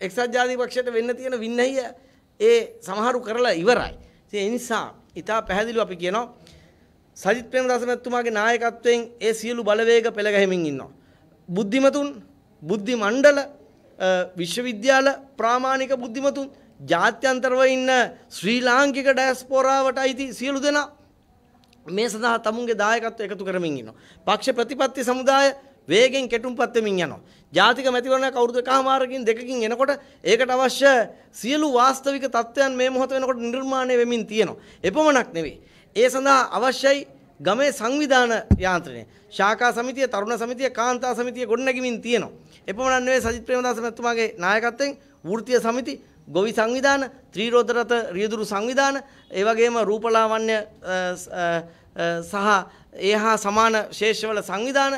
Speaker 1: එක්සත් ජාතිපක්ෂයට වෙන්න තියෙන වින්නහිය ඒ සමහරු කරලා ඉවරයි. ඒ නිසා ඉතා පැහැදිලිව අපි කියනවා සජිත් ප්‍රේමදාස මැතිතුමාගේ නායකත්වයෙන් ඒ සියලු බලවේග පෙළ ගැහිමින් ඉන්නවා. බුද්ධිමතුන්, බුද්ධි මණ්ඩල, විශ්වවිද්‍යාල ප්‍රාමාණික බුද්ධිමතුන්, ජාත්‍යන්තරව ඉන්න ශ්‍රී ලාංකික ඩයස්පෝරාවට අයිති සියලු දෙනා මේ සඳහා තමුන්ගේ දායකත්වය එකතු කරමින් ඉන්නවා. පක්ෂ ප්‍රතිපත්ති සමුදාය වේගෙන් කෙටුම්පත් වෙමින් යනවා. ජාතික මැතිවරණ කවුරුද එකහමාරකින් දෙකකින් එනකොට ඒකට අවශ්‍ය සියලු වාස්තවික තත්ත්වයන් මේ මොහොත වෙනකොට නිර්මාණය වෙමින් තියෙනවා. එපමණක් නෙවෙයි. ඒ සඳහා අවශ්‍යයි ගමේ සංවිධාන යාන්ත්‍රණය. ශාකා සමිතිය, තරුණ සමිතිය, කාන්තා සමිතිය ගොඩනැගෙමින් තියෙනවා. එපමණක් නෙවෙයි සජිත් ප්‍රේමදාස මැතිතුමාගේ නායකත්වයෙන් වෘත්තීය සමිති ගොවි සංවිධාන, ත්‍රිරෝද රත රියදුරු සංවිධාන, ඒ වගේම රූපලාවන්‍ය සහ ඒ හා සමාන ශේෂවල සංවිධාන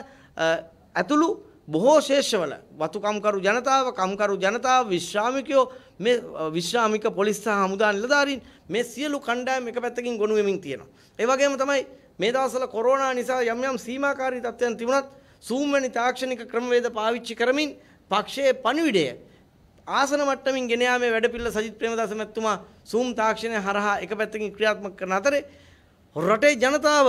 Speaker 1: ඇතුළු බොහෝ ශේෂවල වතුකම්කරු ජනතාව කම්කරු ජනතාව විශ්‍රාමිකයෝ මේ විශ්‍රාමික පොලිස්ස හමුදා නිලධාරීන් මේ සියලු කණ්ඩායම් එක පැත්තකින් ගොනු වෙමින් තියෙනවා. ඒ වගේම තමයි මේ දවස්වල කොරෝනා නිසා යම් යම් සීමාකාරී තත්ත්වයන් තිබුණත් සූම්වැනි තාක්ෂණික ක්‍රමවේද පාවිච්චි කරමින් පක්ෂයේ පණිවිඩය ආසන මට්ටමින් ගෙන යාමේ වැඩපිළිවෙල සජිත් ප්‍රේමදාස මැතිතුමා සූම් තාක්ෂණය හරහා එක පැත්තකින් ක්‍රියාත්මක කරන අතරේ රටේ ජනතාව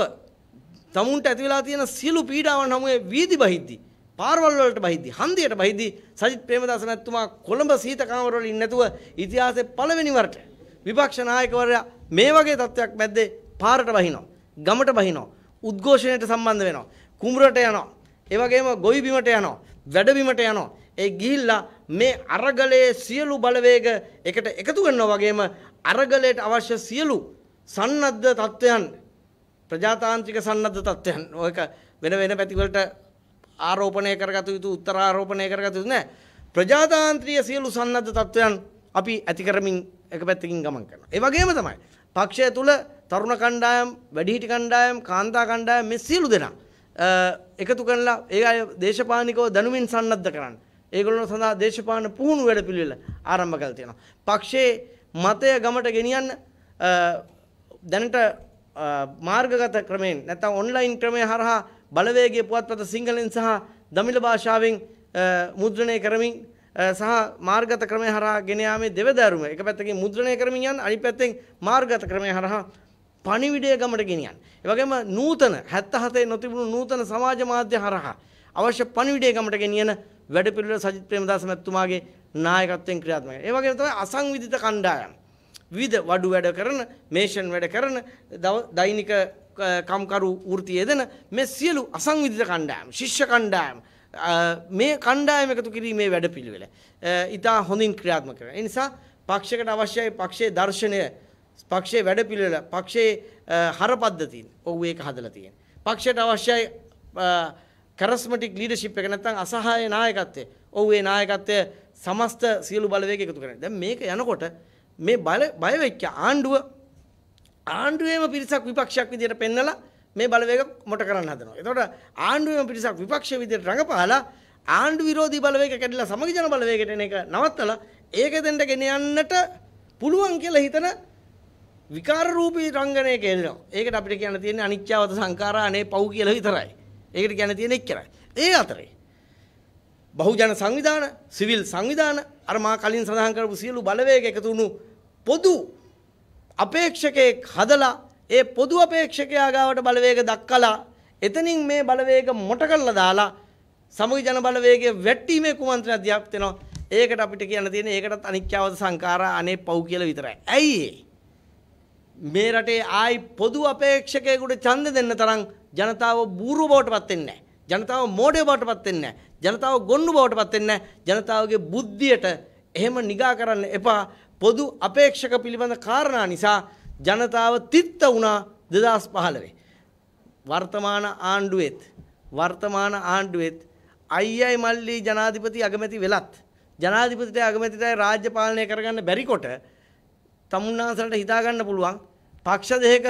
Speaker 1: තමුන්ට ඇතිවෙලා තියෙන සියලු පීඩාවන් හමුවේ වීදි බහිද්දී පාරවල් වලට බහිද්දී හන්දියට බහිද්දී සජිත් ප්‍රේමදාස නැතුමා කොළඹ සීත කාමර වලින් නැතුව ඉතිහාසයේ පළවෙනි වරට විපක්ෂ නායකවරයා මේ වගේ තත්වයක් මැද්දේ පාරට බහිනවා ගමට බහිනවා උද්ඝෝෂණයට සම්බන්ධ වෙනවා කුඹරට යනවා ඒ වගේම ගොවි බිමට යනවා වැඩ බිමට යනවා ඒ ගිහිල්ලා මේ අරගලයේ සියලු බලවේග එකට එකතු කරනවා වගේම අරගලයට අවශ්‍ය සියලු සන්නද්ධ තත්වයන් ප්‍රජාතාන්ත්‍රික සන්නද්ධ තත්ත්වයන් ඔයක වෙන වෙන පැතිවලට ආරෝපණය කරගත යුතු උත්තරාරෝපණය කරගත යුතු නෑ ප්‍රජාතාන්ත්‍රීය සියලු සන්නද්ධ තත්ත්වයන් අපි ඇති කරමින් එක පැත්තකින් ගමන් කරනවා. ඒ වගේම තමයි පක්ෂය තුල තරුණ කණ්ඩායම්, වැඩිහිටි කණ්ඩායම්, කාන්තා කණ්ඩායම් මේ සියලු දෙනා එකතු කරලා ඒ අය දේශපාලනිකව දැනුමින් සන්නද්ධ කරන්න. ඒගොල්ලෝ සඳහා දේශපාලන පුහුණු වැඩපිළිවෙල ආරම්භ කරලා තියෙනවා. පක්ෂයේ මතය ගමට ගෙනියන්න දැනට මාර්ගගත ක්‍රමයෙන් නැත්නම් ඔන්ලයින් ක්‍රමය හරහා බලවේගයේ පුවත්පත සිංහලෙන් සහ දමිළ භාෂාවෙන් මුද්‍රණය කරමින් සහ මාර්ගත ක්‍රමය හරහා ගෙන යාමේ දෙවදරුම එක පැත්තකින් මුද්‍රණය කරමින් යන අනිත් පැත්තෙන් මාර්ගත ක්‍රමය හරහා පණිවිඩය ගමට ගෙනියන්න. ඒ වගේම නූතන 77 නොතිබුණු නූතන සමාජ මාධ්‍ය හරහා අවශ්‍ය පණිවිඩය ගමට ගෙනියන වැඩපිළිවෙල සජිත් ප්‍රේමදාස මැතිතුමාගේ නායකත්වයෙන් ක්‍රියාත්මකයි. ඒ වගේම තමයි අසංවිධිත කණ්ඩායම්. විවිධ වඩු වැඩ කරන මේෂන් වැඩ කරන දෛනික කම්කරු වෘතියේ දෙන මේ සියලු අසංවිධිත කණ්ඩායම් ශිෂ්‍ය කණ්ඩායම් මේ කණ්ඩායම එකතු කිරීමේ වැඩපිළිවෙල ඉතා හොඳින් ක්‍රියාත්මක කරන. ඒ නිසා පක්ෂයකට අවශ්‍යයි පක්ෂයේ දර්ශනය පක්ෂයේ වැඩපිළිවෙල පක්ෂයේ හරපද්ධතින් ඔව් ඒක හදලා තියෙනවා. පක්ෂයට අවශ්‍යයි කරස්මටික් ලීඩර්ෂිප් එක නැත්නම් අසහාය නායකත්වය. ඔව් ඒ නායකත්වය සමස්ත සියලු බලවේග එකතු කරන්නේ. දැන් මේක යනකොට මේ බල බය වෙච්ච ආණ්ඩුව ආණ්ඩුවේම පිරිසක් විපක්ෂයක් විදිහට පෙන්නලා මේ බලවේග මොට කරන්න හදනවා. එතකොට ආණ්ඩුවේම පිරිසක් විපක්ෂ විදිහට රඟපාලා ආණ්ඩු විරෝධී බලවේග කැඩිලා සමග ජන බලවේගයට එන එක නවත්තලා ඒක දෙන්න ගෙන යන්නට පුළුවන් කියලා හිතන විකාර රූපී රංගනයක එනවා. ඒකට අපිට කියන්න තියෙන්නේ අනිච්චවත සංඛාරා අනේ පව් කියලා විතරයි. ඒකට කියන්න තියෙන්නේ එච්චරයි. ඒ අතරේ බහුජන සංවිධාන, සිවිල් සංවිධාන අර මා කලින් සඳහන් කරපු සියලු බලවේග එකතු වුණු පොදු අපේක්ෂකයෙක් හදලා ඒ පොදු අපේක්ෂකයා ගාවට බලවේග දක්කලා එතනින් මේ බලවේග මොට කරලා දාලා සමුගි ජන බලවේගයේ වැට්ටීමේ කුමන්ත්‍රණයක් දියක් වෙනවා. ඒකට අපිට කියන්න තියෙන ඒකටත් අනික්්‍යාවද සංඛාරා අනේ පව් කියලා විතරයි. ඇයි මේ රටේ ආයි පොදු අපේක්ෂකයෙකුට ඡන්ද දෙන්න තරම් ජනතාව බූරුව බවටපත් වෙන්නේ නැහැ. ජනතාව මෝඩය බවට පත් වෙන්නේ ජනතාව ගොන්නු බවට පත් වෙන්නේ ජනතාවගේ බුද්ධියට එහෙම නිගා කරන්න එපා. පොදු අපේක්ෂක පිළිබඳ කාරණා නිසා ජනතාව තිත්ත වුණා 2015. වර්තමාන ආණ්ඩුවෙත් වර්තමාන ආණ්ඩුවෙත් අයියයි මල්ලි ජනාධිපති අගමැති වෙලත් ජනාධිපතිට අගමැතිටයි රාජ්‍ය පාලනය කරගන්න බැරිකොට තමුන්නාන්සලට හිතාගන්න පුළුවන් පක්ෂ දෙක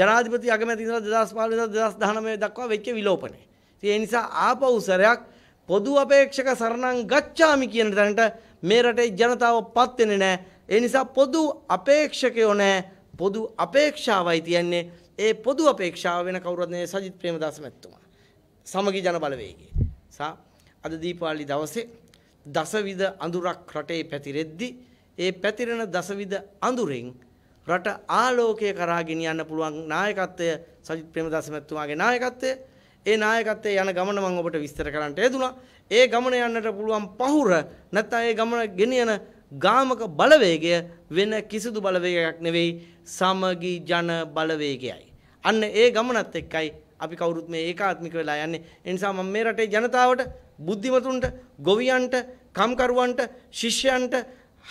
Speaker 1: ජනාධිපති අගමැති ඉඳලා 2015 ඉඳලා 2019 දක්වා වෙච්ච විලෝපනේ ඒ නිසා ආපහු සරයක් පොදු අපේක්ෂක සරණං ගච්ඡාමි කියන තැනට මේ රටේ ජනතාවපත් වෙන්නේ නැහැ. ඒ නිසා පොදු අපේක්ෂකයෝ නැහැ. පොදු අපේක්ෂාවයි තියන්නේ. ඒ පොදු අපේක්ෂාව වෙන කවුරුත් නෙවෙයි සජිත් ප්‍රේමදාස මැතිතුමා. සමගි ජන බලවේගයේ. සා අද දීපාවලි දවසේ දසවිධ අඳුරක් රටේ පැතිරෙද්දි ඒ පැතිරෙන දසවිධ අඳුරෙන් රට ආලෝකය කරා ගෙනියන්න පුළුවන් නායකත්වය සජිත් ප්‍රේමදාස මැතිතුමාගේ නායකත්වය ඒ නායකත්වයේ යන ගමන මම ඔබට විස්තර කරන්නට යෙදුනා. ඒ ගමන යන්නට පුළුවන් පහුර නැත්නම් ඒ ගමන ගෙනියන ගාමක බලවේගය වෙන කිසිදු බලවේගයක් නෙවෙයි සමගි ජන බලවේගයයි. අන්න ඒ ගමනත් එක්කයි අපි කවුරුත් මේ ඒකාත්මික වෙලා යන්නේ. ඒ නිසා මම මේ රටේ ජනතාවට, බුද්ධිමතුන්ට, ගොවියන්ට, කම්කරුවන්ට, ශිෂ්‍යයන්ට,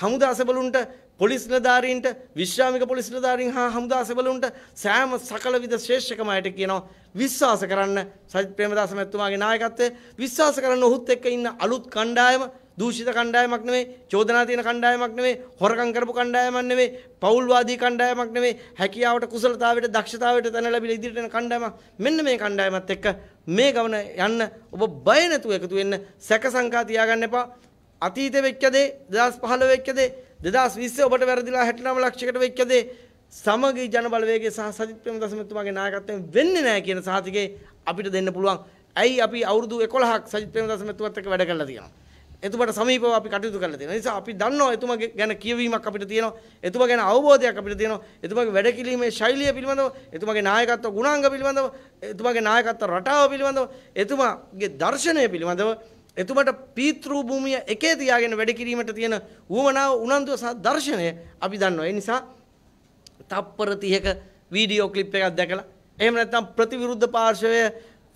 Speaker 1: හමුදා සබලුන්ට පොලිස් නිලධාරීන්ට විශ්‍රාමික පොලිස් නිලධාරීන් හා හමුදා සෙබළුන්ට සෑම සකල විද ශ්‍රේෂ්ඨකම අයට කියනවා විශ්වාස කරන්න සජිත් ප්‍රේමදාස මැතිතුමාගේ නායකත්වය විශ්වාස කරන්න ඔහුත් එක්ක ඉන්න අලුත් කණ්ඩායම දූෂිත කණ්ඩායමක් නෙවෙයි චෝදනා තියෙන කණ්ඩායමක් නෙවෙයි හොරකම් කරපු කණ්ඩායමක් නෙවෙයි පෞල්වාදී කණ්ඩායමක් නෙවෙයි හැකියාවට කුසලතාවයට දක්ෂතාවයට තැන ලැබිලා ඉදිරියට යන කණ්ඩායමක් මෙන්න මේ කණ්ඩායමත් එක්ක මේ ගමන යන්න ඔබ බය නැතුව එකතු වෙන්න සැක සංකා තියාගන්න එපා අතීතේ වෙච්ච දේ 2015 වෙච්ච දේ 2020 ඔබට වැරදිලා 69 ලක්ෂයකට වෙච්ච දේ සමගි ජනබලවේගය සහ සජිත් ප්‍රේමදාසතුමාගේ නායකත්වයෙන් වෙන්නේ නැහැ කියන සහතිකේ අපිට දෙන්න පුළුවන්. ඇයි අපි අවුරුදු 11ක් සජිත් ප්‍රේමදාසතුමත් එක්ක වැඩ කරලා තියෙනවා. එතුමට සමීපව අපි කටයුතු කරලා තියෙනවා. නිසා අපි දන්නවා එතුමගේ ගැන කියවීමක් අපිට තියෙනවා. එතුමා ගැන අවබෝධයක් අපිට තියෙනවා. එතුමාගේ වැඩ කිරීමේ ශෛලිය පිළිබඳව, එතුමාගේ නායකත්ව ගුණාංග පිළිබඳව, එතුමාගේ නායකත්ව රටාව පිළිබඳව, එතුමාගේ දර්ශනය පිළිබඳව එතුමට පීතෘ භූමිය එකේ තියාගෙන වැඩ කිරීමට තියෙන ඌමනාව උනන්දුව සහ දර්ශනය අපි දන්නවා. ඒ නිසා තප්පර 30ක වීඩියෝ ක්ලිප් එකක් දැකලා එහෙම නැත්නම් ප්‍රතිවිරුද්ධ පාර්ශවය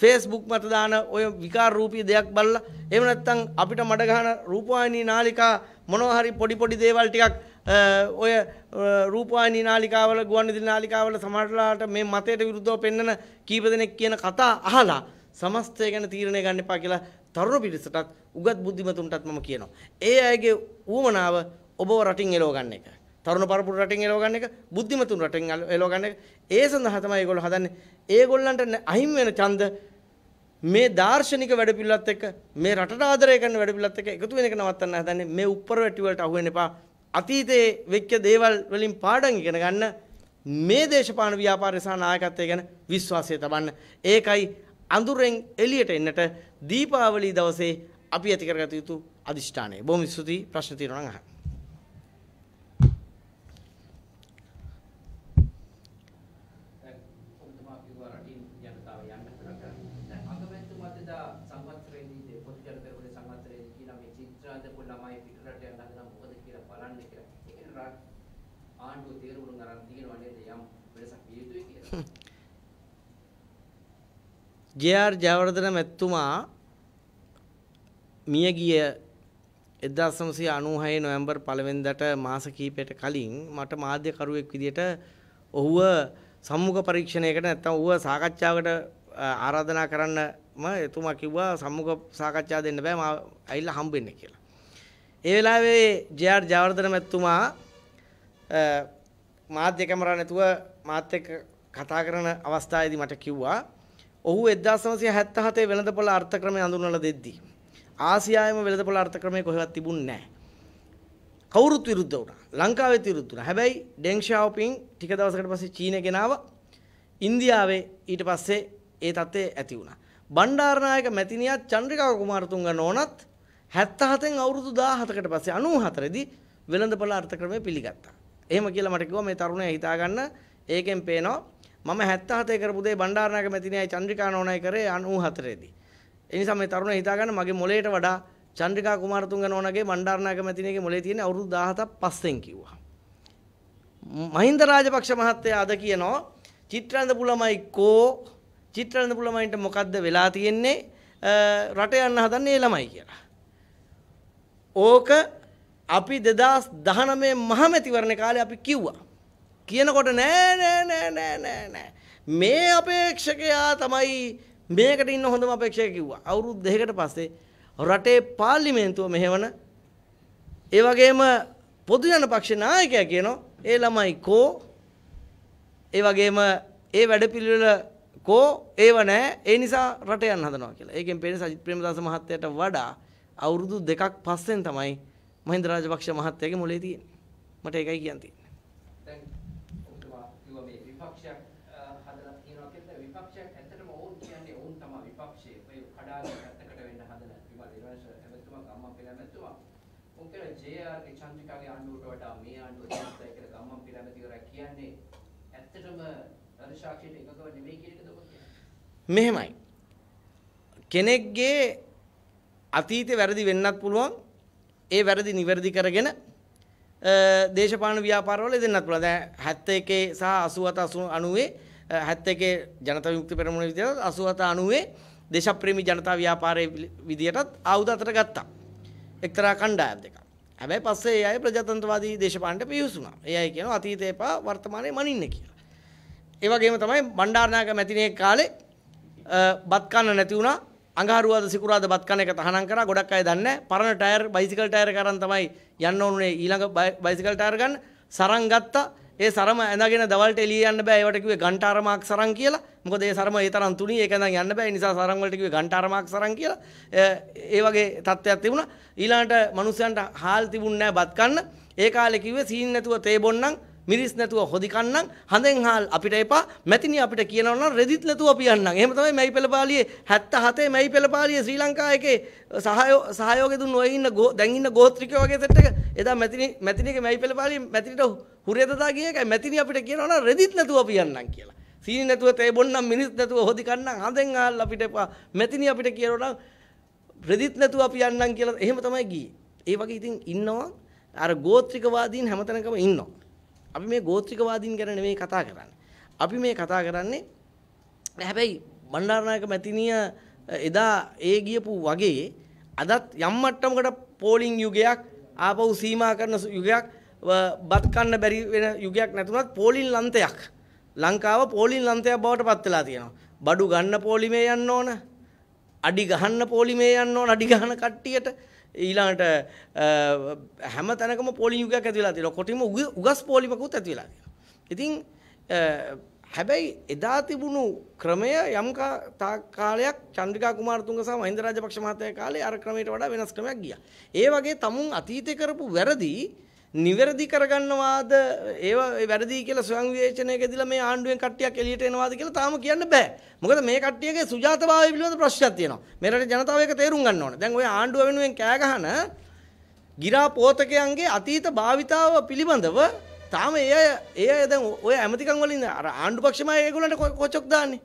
Speaker 1: Facebook මත දාන ඔය විකාර රූපී දෙයක් බලලා එහෙම නැත්නම් අපිට මඩ ගහන රූපවාහිනී නාලිකා මොනවා හරි පොඩි පොඩි දේවල් ටිකක් ඔය රූපවාහිනී නාලිකාවල ගුවන්විදුලි නාලිකාවල සමහරලාට මේ මතයට විරුද්ධව පෙන්වන කීප දෙනෙක් කියන කතා අහලා සමස්තය ගැන තීරණය ගන්න එපා කියලා තරුණ පිරිසටත් උගත් බුද්ධිමතුන්ටත් මම කියනවා. ඒ අයගේ ඌමනාව ඔබව රටින් එලව ගන්න එක. තරුණ පරපුර රටින් එලව ගන්න එක, බුද්ධිමතුන් රටින් එලව ගන්න එක. ඒ සඳහා තමයි ඒගොල්ලෝ හදන්නේ. ඒගොල්ලන්ට අහිමි වෙන ඡන්ද මේ දාර්ශනික වැඩපිළිවෙලත් එක්ක මේ රටට ආදරය කරන වැඩපිළිවෙලත් එක්ක එකතු වෙන එක නවත්තන්න හදන්නේ. මේ උඩර වැටි වලට අහු වෙන්න එපා. අතීතයේ වෙච්ච දේවල් වලින් පාඩම් ඉගෙන ගන්න මේ දේශපාලන ව්‍යාපාරය සහ නායකත්වය ගැන විශ්වාසය තබන්න. ඒකයි අඳුරෙන් එළියට එන්නට දීපාවලි දවසේ අපි ඇති කරගත යුතු අදිෂ්ඨානය. බොහොම ස්තුතියි ප්‍රශ්න තියෙනවා නම් අහන්න. ජයාර් ජයවර්ධන මැත්තුමා මිය ගිය 1996 නොවැම්බර් 1වෙනිදාට මාස කිහිපයකට කලින් මට මාධ්‍ය කරුවෙක් විදියට ඔහුව සම්මුඛ පරීක්ෂණයකට නැත්නම් ඔහුව සාකච්ඡාවකට ආරාධනා කරන්නම එතුමා කිව්වා සම්මුඛ සාකච්ඡා දෙන්න බෑ මම ඇවිල්ලා හම්බෙන්න කියලා. ඒ වෙලාවේ ජේ.ආර්. ජයවර්ධන මැතිතුමා මාධ්‍ය කැමරා නැතුව මාත් එක්ක කතා කරන අවස්ථාවේදී මට කිව්වා ඔහු 1977 වෙළඳපොළ අර්ථක්‍රමය හඳුන්වලා දෙද්දී ආසියායේම වෙළඳපොළ අර්ථක්‍රමය කොහෙවත් තිබුණේ නැහැ. කවුරුත් විරුද්ධ වුණා. ලංකාවේ විරුද්ධ වුණා. හැබැයි ඩෙන් ෂාවපින් ටික දවසකට පස්සේ චීනය ගෙනාවා. ඉන්දියාවේ ඊට පස්සේ ඒ තත්ත්වය ඇති වුණා. බණ්ඩාරනායක මැතිනියත් චන්ද්‍රිකා කුමාරතුංග නෝනත් 77න් අවුරුදු 17කට පස්සේ 94 දී වෙළඳපොළ අර්ථක්‍රමය පිළිගත්තා. එහෙම කියලා මට කිව්වා මේ තරුණයා හිතාගන්න ඒකෙන් පේනවා මම 77 කරපු දේ බණ්ඩාරනායක මැතිණියයි චන්ද්‍රිකා නෝනායි කරේ 94 දී. ඒ නිසා මේ තරුණ හිතාගන්න මගේ මොලේට වඩා චන්ද්‍රිකා කුමාරතුංග නෝනාගේ බණ්ඩාරනායක මැතිණියගේ මොලේ තියෙන අවුරුදු 17ක් පස්සෙන් කිව්වා. මහින්ද රාජපක්ෂ මහත්තයා අද කියනවා චිත්‍රන්ද පුලමයි කෝ චිත්‍රන්ද පුලමයින්ට මොකද්ද වෙලා තියෙන්නේ රට යන්න හදන්නේ ළමයි කියලා. ඕක අපි 2019 මහමැතිවරණ කාලේ අපි කිව්වා. කියනකොට නෑ නෑ නෑ නෑ නෑ නෑ මේ අපේක්ෂකයා තමයි මේකට ඉන්න හොඳම අපේක්ෂක කිව්වා. අවුරුදු දෙකකට පස්සේ රටේ පාර්ලිමේන්තුව මෙහෙවන ඒ වගේම පොදු ජන පක්ෂ නායකයා කියනවා ඒ ළමයි කෝ ඒ වගේම ඒ වැඩපිළිවෙල කෝ ඒව නැහැ ඒ නිසා රට යන්න හදනවා කියලා. ඒකෙන් පේන සජිත් ප්‍රේමදාස මහත්තයට වඩා අවුරුදු දෙකක් පස්සෙන් තමයි මහින්ද රාජපක්ෂ මහත්තයාගේ මොලේ තියෙන්නේ. මට ඒකයි කියන්න තියෙන්නේ. මෙහෙමයි. කෙනෙක්ගේ අතීතේ වැරදි වෙන්නත් පුළුවන්. ඒ වැරදි නිවැරදි කරගෙන දේශපාලන ව්‍යාපාරවල දෙන්නත් පුළුවන්. දැන් 71 සහ 87 90 71 ජනතා විමුක්ති පෙරමුණ විදියට 87 90 දේශප්‍රේමී ජනතා ව්‍යාපාරයේ විදියටත් ආයුධ අතර ගත්තා. එක්තරා කණ්ඩායම් දෙකක්. හැබැයි පස්සේ ඒ අය ප්‍රජාතන්ත්‍රවාදී දේශපාලනට පිවිසුණා. ඒ අය කියනවා අතීතේ එපා වර්තමානයේ මනින්න කියලා. ඒ වගේම තමයි බණ්ඩාරනායක මැතිණියේ කාලේ බත් කන්න නැති වුණා අඟහරුවාද සිකුරාද බත් කන එක තහනම් කරා ගොඩක් අය දන්නේ පරණ ටයර් බයිසිකල් ටයර් කරන් තමයි යන්න ඕනේ ඊළඟ බයිසිකල් ටයර් ගන්න සරන් ගත්තා ඒ සරම ඇඳගෙන දවල්ට එළිය යන්න බෑ ඒවට කිව්වේ ගන්ටාරමාක් සරන් කියලා මොකද ඒ සරම ඒ තරම් තුනී ඒක නම් යන්න බෑ ඒ නිසා සරන් වලට කිව්වේ ගන්ටාරමාක් සරන් කියලා ඒ වගේ තත්ත්වයක් තිබුණා ඊළඟට මිනිස්සුන්ට හාල් තිබුණ නෑ බත් කන්න ඒ කාලේ කිව්වේ සීන් නැතුව තේ බොන්නම් මිරිස් නැතුව හොදිකන්නම් හඳෙන් හාල් අපිට එපා මැතිනි අපිට කියනවා නම් රෙදිත් නැතුව පියන්නම් එහෙම තමයි මැයි පෙළපාලියේ 77 මැයි පෙළපාලියේ ශ්‍රී ලංකා එකේ සහයෝගය දුන්න ඔය ඉන්න දැන් ඉන්න ගෝත්‍රිකයෝ වගේ සෙට් එක එදා මැතිනි මැතිනිගේ මැයි පෙළපාලියේ මැතිනිට හුරියද දා ගිය එකයි මැතිනි අපිට කියනවා නම් රෙදිත් නැතුව පියන්නම් කියලා සීනි නැතුව තේ බොන්නම් මිනිස් නැතුව හොදිකන්නම් හඳෙන් ආල් අපිට එපා මෙතිනි අපිට කියනවා ප්‍රදිත් නැතුව අපි යන්නම් කියලා එහෙම තමයි ගියේ. ඒ වගේ ඉතින් ඉන්නවා අර ගෝත්‍රිකවාදීන් හැමතැනකම ඉන්නවා. අපි මේ ගෝත්‍රිකවාදීන් ගැන නෙමෙයි කතා කරන්නේ. අපි මේ කතා කරන්නේ හැබැයි බණ්ඩාරනායක මැතිනිය එදා ඒ ගියපු වගේ අදත් යම් මට්ටමකට පෝලිං යුගයක් ආපහු සීමා කරන යුගයක් බත් කන්න බැරි වෙන යුගයක් නැතුණත් පෝලිං ලන්තයක් ලංකාව පෝලිං ලන්තයක් බවට පත් වෙලා තියෙනවා. බඩු ගන්න පෝලිමේ යන්න ඕන. අඩි ගහන්න පෝලිමේ යන්න ඕන අඩි ගහන කට්ටියට ඊළඟට හැම තැනකම පොලි යුගයක් ඇති වෙලා තියෙනවා. කොටිම උගස් පොලිමකුත් ඇති වෙලා තියෙනවා. ඉතින් හැබැයි එදා තිබුණු ක්‍රමය යම් කාලයක් චන්ද්‍රිකා කුමාරතුංග සහ මහින්ද රාජපක්ෂ මහත්තයා කාලේ අර ක්‍රමයට වඩා වෙනස් ක්‍රමයක් ගියා. ඒ වගේ තමුන් අතීතේ කරපු වැරදි නිවැරදි කරගන්නවාද ඒ වැරදි කියලා සංවිවේචනයක දිලා මේ ආණ්ඩුවෙන් කට්ටියක් එළියට එනවාද කියලා තාම කියන්න බෑ. මොකද මේ කට්ටියගේ සුජාතභාවය පිළිබඳ ප්‍රශ්නයක් තියෙනවා. මේ රටේ ජනතාව ඒක තේරුම් ගන්න ඕනේ. දැන් ওই ආණ්ඩුව වෙනුවෙන් කෑ ගහන ගිරා පෝතකයන්ගේ අතීත භාවිතාව පිළිබඳව තාම එය එය දැන් ඔය ඇමතිකම් වලින් අර ආණ්ඩු පක්ෂමයි ඒගොල්ලන්ට කොචොක් දාන්නේ.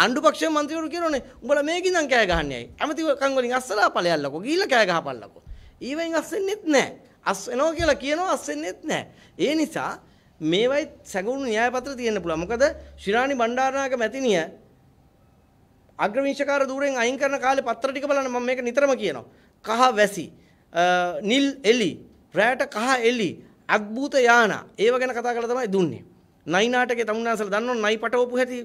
Speaker 1: ආණ්ඩු පක්ෂ මන්තිවරු කියනෝනේ උඹලා මේකින් නම් කෑ ගහන්නේ ඇයි? ඇමතිකම් වලින් අස්සලා ඵලයල්ලකෝ. ගිහිල්ලා කෑ ගහපල්ලකෝ. ඊවෙන් අස්සෙන්නෙත් නැහැ. අස් වෙනවා කියලා කියනවා අස් වෙන්නේත් නැහැ. ඒ නිසා මේවයි සැඟවුණු න්‍යායපත්‍ර තියෙන්න පුළුවන්. මොකද ශිරාණි බණ්ඩාරනායක මැතිණිය අග්‍රවිංශකාර ධූරයෙන් අයින් කරන කාලේ පත්‍ර ටික බලන්න මම මේක නිතරම කියනවා. කහ වැසි, නිල් එලි, රැට කහ එලි, අද්භූත යානා. ඒව ගැන කතා කරලා තමයි දුන්නේ. නයි නාටකේ තමුන්නාසල දන්නවනේ නයි පටවපු හැටි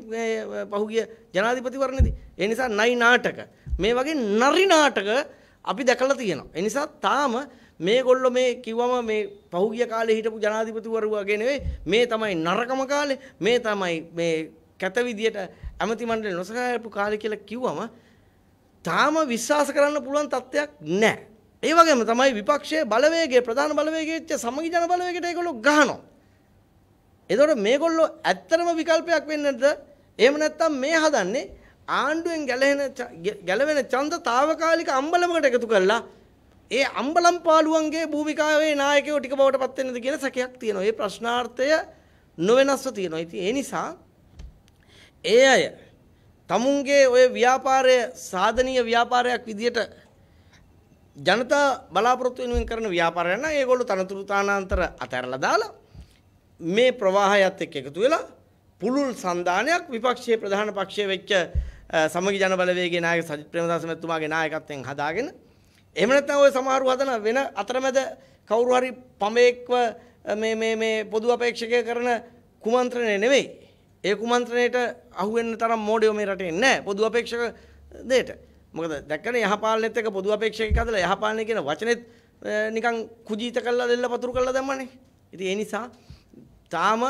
Speaker 1: පහුගිය ජනාධිපතිවරණේදී. ඒ නිසා නයි නාටක මේ වගේ නරි නාටක අපි දැකලා තියෙනවා. ඒ නිසා තාම මේගොල්ලෝ මේ කිව්වම මේ පහුගිය කාලේ හිටපු ජනාධිපතිවරුවගේ නෙවෙයි මේ තමයි නරකම කාලේ මේ තමයි මේ කැත විදියට ඇමති මණ්ඩලේ නොසලකපු කාලේ කියලා කිව්වම තාම විශ්වාස කරන්න පුළුවන් තත්ත්වයක් නැහැ. ඒ වගේම තමයි විපක්ෂයේ බලවේගයේ ප්‍රධාන බලවේගයේ ඉච්ච සමගි ජන බලවේගයට ඒගොල්ලෝ ගහනවා. එතකොට මේගොල්ලෝ ඇත්තටම විකල්පයක් වෙන්නද? එහෙම නැත්නම් මේ හදන්නේ ආණ්ඩුවෙන් ගැලවෙන ගැලවෙන ඡන්දතාවකාලික අම්බලමකට එකතු කරලා ඒ අම්බලම්පාලුවන්ගේ භූමිකාවේ නායකයෝ ටික බවට පත් වෙන්නද කියලා සැකයක් තියෙනවා. ඒ ප්‍රශ්නාර්ථය නොවෙනස්ව තියෙනවා. ඉතින් ඒ නිසා ඒ අය තමුන්ගේ ඔය ව්‍යාපාරය සාධනීය ව්‍යාපාරයක් විදියට ජනතා බලාපොරොත්තු වෙනුවෙන් කරන ව්‍යාපාරයක් නම් ඒගොල්ලෝ තනතුරු තානාන්තර අතහැරලා දාලා මේ ප්‍රවාහයත් එක්ක එකතු වෙලා පුළුල් සන්ධානයක් විපක්ෂයේ ප්‍රධාන පක්ෂයේ වෙච්ච සමගි ජන බලවේගයේ නායක සජිත් ප්‍රේමදාස මහතුමාගේ නායකත්වයෙන් හදාගෙන එහෙම නැත්නම් ඔය සමහරව හදන වෙන අතරමැද කවුරු හරි පමේක්ව මේ මේ මේ පොදු අපේක්ෂකය කරන කුමන්ත්‍රණය නෙවෙයි. ඒ කුමන්ත්‍රණයට අහු වෙන්න තරම් මෝඩයෝ මේ රටේ නැහැ. පොදු අපේක්ෂක දෙයට. මොකද දැක්කනේ යහපාලනෙත් එක පොදු අපේක්ෂකෙක් හදලා යහපාලනය කියන වචනේත් නිකන් කුජීත කරලා දෙල්ල පතුරු කරලා දැම්මනේ. ඉතින් ඒ නිසා තාම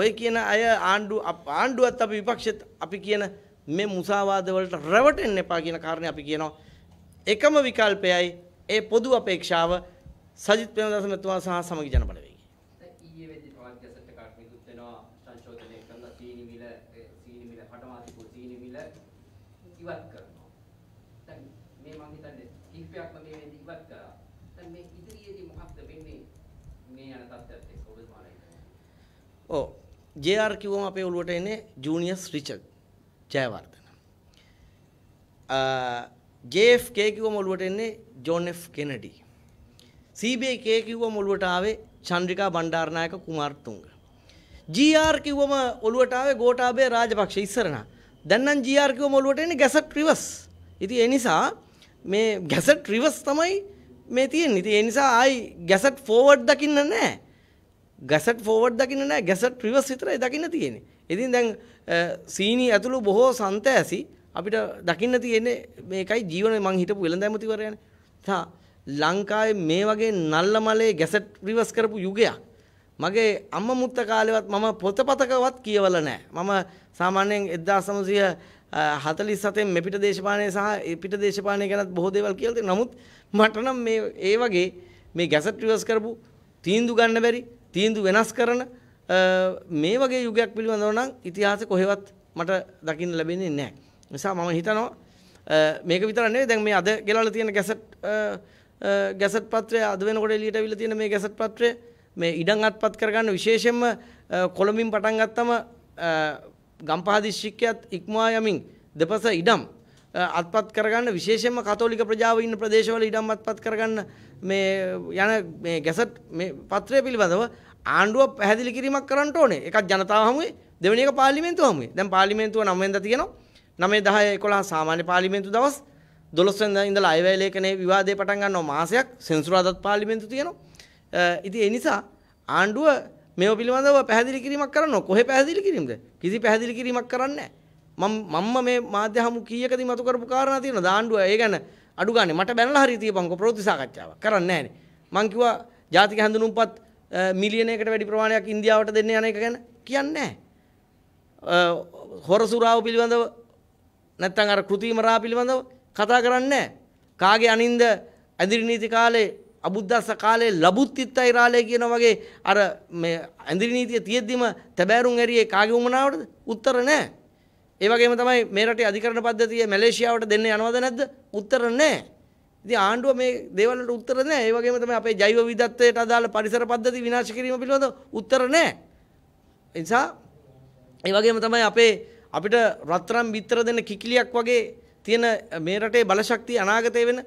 Speaker 1: ඔය කියන අය ආණ්ඩු ආණ්ඩුවත් අපි විපක්ෂෙත් අපි කියන මේ මුසාවාද වලට රැවටෙන්න එපා කියන කාරණේ අපි කියනවා. එකම විකල්පයයි ඒ පොදු අපේක්ෂාව සජිත් ප්‍රේමදාස මහත්මයා සහ සමගි ජනබලවේගය.
Speaker 2: ඊයේ වෙද්දී පවත් ගැසට් එකක් නිකුත් වෙනවා සංශෝධනය කරන සීනි මිල සීනි මිල පටමාතිපු සීනි මිල ඉවත් කරනවා. දැන් මේ මම හිතන්නේ කිහිපයක්ම මේ වෙද්දී ඉවත් කරා. දැන් මේ ඉදිරියේදී මොකක්ද වෙන්නේ මේ යන තත්ත්වයට එක්ක ඔබතුමාලා හිතන්නේ?
Speaker 1: ඔව් JR කිව්වම අපේ ඔළුවට එන්නේ ජූනියස් රිචඩ් ජයවර්ධන. අ ජFK කිව්වම ඔළුවට එන්නේ ජෝන් F කෙනඩි. CBK කිව්වම ඔළුවට ආවේ චන්ද්‍රිකා බණ්ඩාරනායක කුමාරතුංග. GR කිව්වම ඔළුවට ආවේ ගෝඨාභය රාජපක්ෂ ඉස්සරනා. දැන් නම් GR කිව්වම ඔළුවට එන්නේ ගැසට් රිවර්ස්. ඉතින් ඒ නිසා මේ ගැසට් රිවර්ස් තමයි මේ තියෙන්නේ. ඉතින් ඒ නිසා ආයි ගැසට් ෆෝවර්ඩ් දකින්න නැහැ. ගැසට් ෆෝවර්ඩ් දකින්න නැහැ. ගැසට් රිවර්ස් විතරයි දකින්න තියෙන්නේ. ඉතින් දැන් සීනි ඇතුළු බොහෝ සන්තෑසි අපිට දකින්න තියෙන්නේ මේකයි ජීවනයේ මං හිටපු වෙළඳැමතිවරයානේ. තා ලංකාවේ මේ වගේ නල්ල මලේ ගැසට් රිවර්ස් කරපු යුගයක්. මගේ අම්ම මුත්ත කාලෙවත් මම පොතපතකවත් කියවල නෑ. මම සාමාන්‍යයෙන් 1947 මෙපිට දේශපාලනය සහ පිට දේශපාලනය ගැනත් බොහෝ දේවල් කියලා තියෙනවා. නමුත් මට නම් මේ ඒ වගේ මේ ගැසට් රිවර්ස් කරපු තීන්දුව ගන්න බැරි, තීන්දුව වෙනස් කරන මේ වගේ යුගයක් පිළිබඳව නම් ඉතිහාසෙ කොහෙවත් මට දකින්න ලැබෙන්නේ නැහැ. නිසා මම හිතනවා මේක විතර නෙවෙයි දැන් මේ අද ගෙලවලා තියෙන ගැසට් ගැසට් පත්‍රය අද වෙනකොට එළියට අවිල්ල තියෙන මේ ගැසට් පත්‍රය මේ ඉඩම් අත්පත් කරගන්න විශේෂයෙන්ම කොළඹින් පටන් ගත්තම ගම්පහ දිස්ත්‍රික්කයත් ඉක්මවා යමින් දෙපස ඉඩම් අත්පත් කරගන්න විශේෂයෙන්ම කතෝලික ප්‍රජාව ඉන්න ප්‍රදේශවල ඉඩම් අත්පත් කරගන්න මේ යන මේ ගැසට් මේ පත්‍රය පිළිබඳව ආණ්ඩුව පැහැදිලි කිරීමක් කරන්න ඕනේ. එකක් ජනතාව හමුවේ දෙවෙනි එක පාර්ලිමේන්තුව හමුවේ. දැන් පාර්ලිමේන්තුව 9 වෙනිදා තියෙනවා. නමේ දහය එකොළහ සාමාන්‍ය පාලිමේන්තු දවස් දොළොස්වෙන්ද ඉඳලා අයවැය ලේඛනයේ විවාදය පටන් ගන්නවා මාසයක් සෙන්සුරාදත් පාර්ලිමේන්තු තියෙනවා ඉතින් ඒ නිසා ආණ්ඩුව මේව පිළිබඳව පැහැදිලි කිරීමක් කරනවා කොහේ පැහැදිලි කිරීමද කිසි පැහැදිලි කිරීමක් කරන්නේ නැහැ මම මේ මාධ්‍ය හමු කීයකදී මතු කරපු කාරණා තියෙනවා දාණ්ඩුව ඒ ගැන අඩු ගානේ මට බැනලා හරි තියපන්කෝ ප්‍රවෘත්ති සාකච්ඡාවක් කරන්නේ නැහනේ මං කිව්වා ජාතික හැඳුනුම්පත් මිලියනයකට වැඩි ප්‍රමාණයක් ඉන්දියාවට දෙන්න යන එක ගැන කියන්නේ නැහැ හොරසුරාව පිළිබඳව නැත්තම් අර කෘතිම රා පිළිබඳව කතා කරන්නේ කාගේ අනින්ද ඇඳිරි නීති කාලේ අබුද්දස්ස කාලේ ලබුත්තිත්තයි රාලේ කියන වගේ අර මේ ඇඳිරි නීතිය තියෙද්දිම තැබෑරුම් ඇරියේ කාගේ උමනාවටද උත්තර නැහැ. ඒ වගේම තමයි මේ රටේ අධිකරණ පද්ධතිය මැලේසියාවට දෙන්න යනවද නැද්ද? උත්තර නැහැ. ඉතින් ආණ්ඩුව මේ දේවල් වලට උත්තර නැහැ. ඒ වගේම තමයි අපේ ජෛව විදත්වයට අදාළ පරිසර පද්ධති විනාශ කිරීම පිළිබඳ උත්තර නැහැ. ඒ නිසා ඒ වගේම තමයි අපේ අපිට රත්තරම් බිත්තර දෙන කිකිලියක් වගේ තියෙන මේ රටේ බලශක්තිය අනාගතය වෙන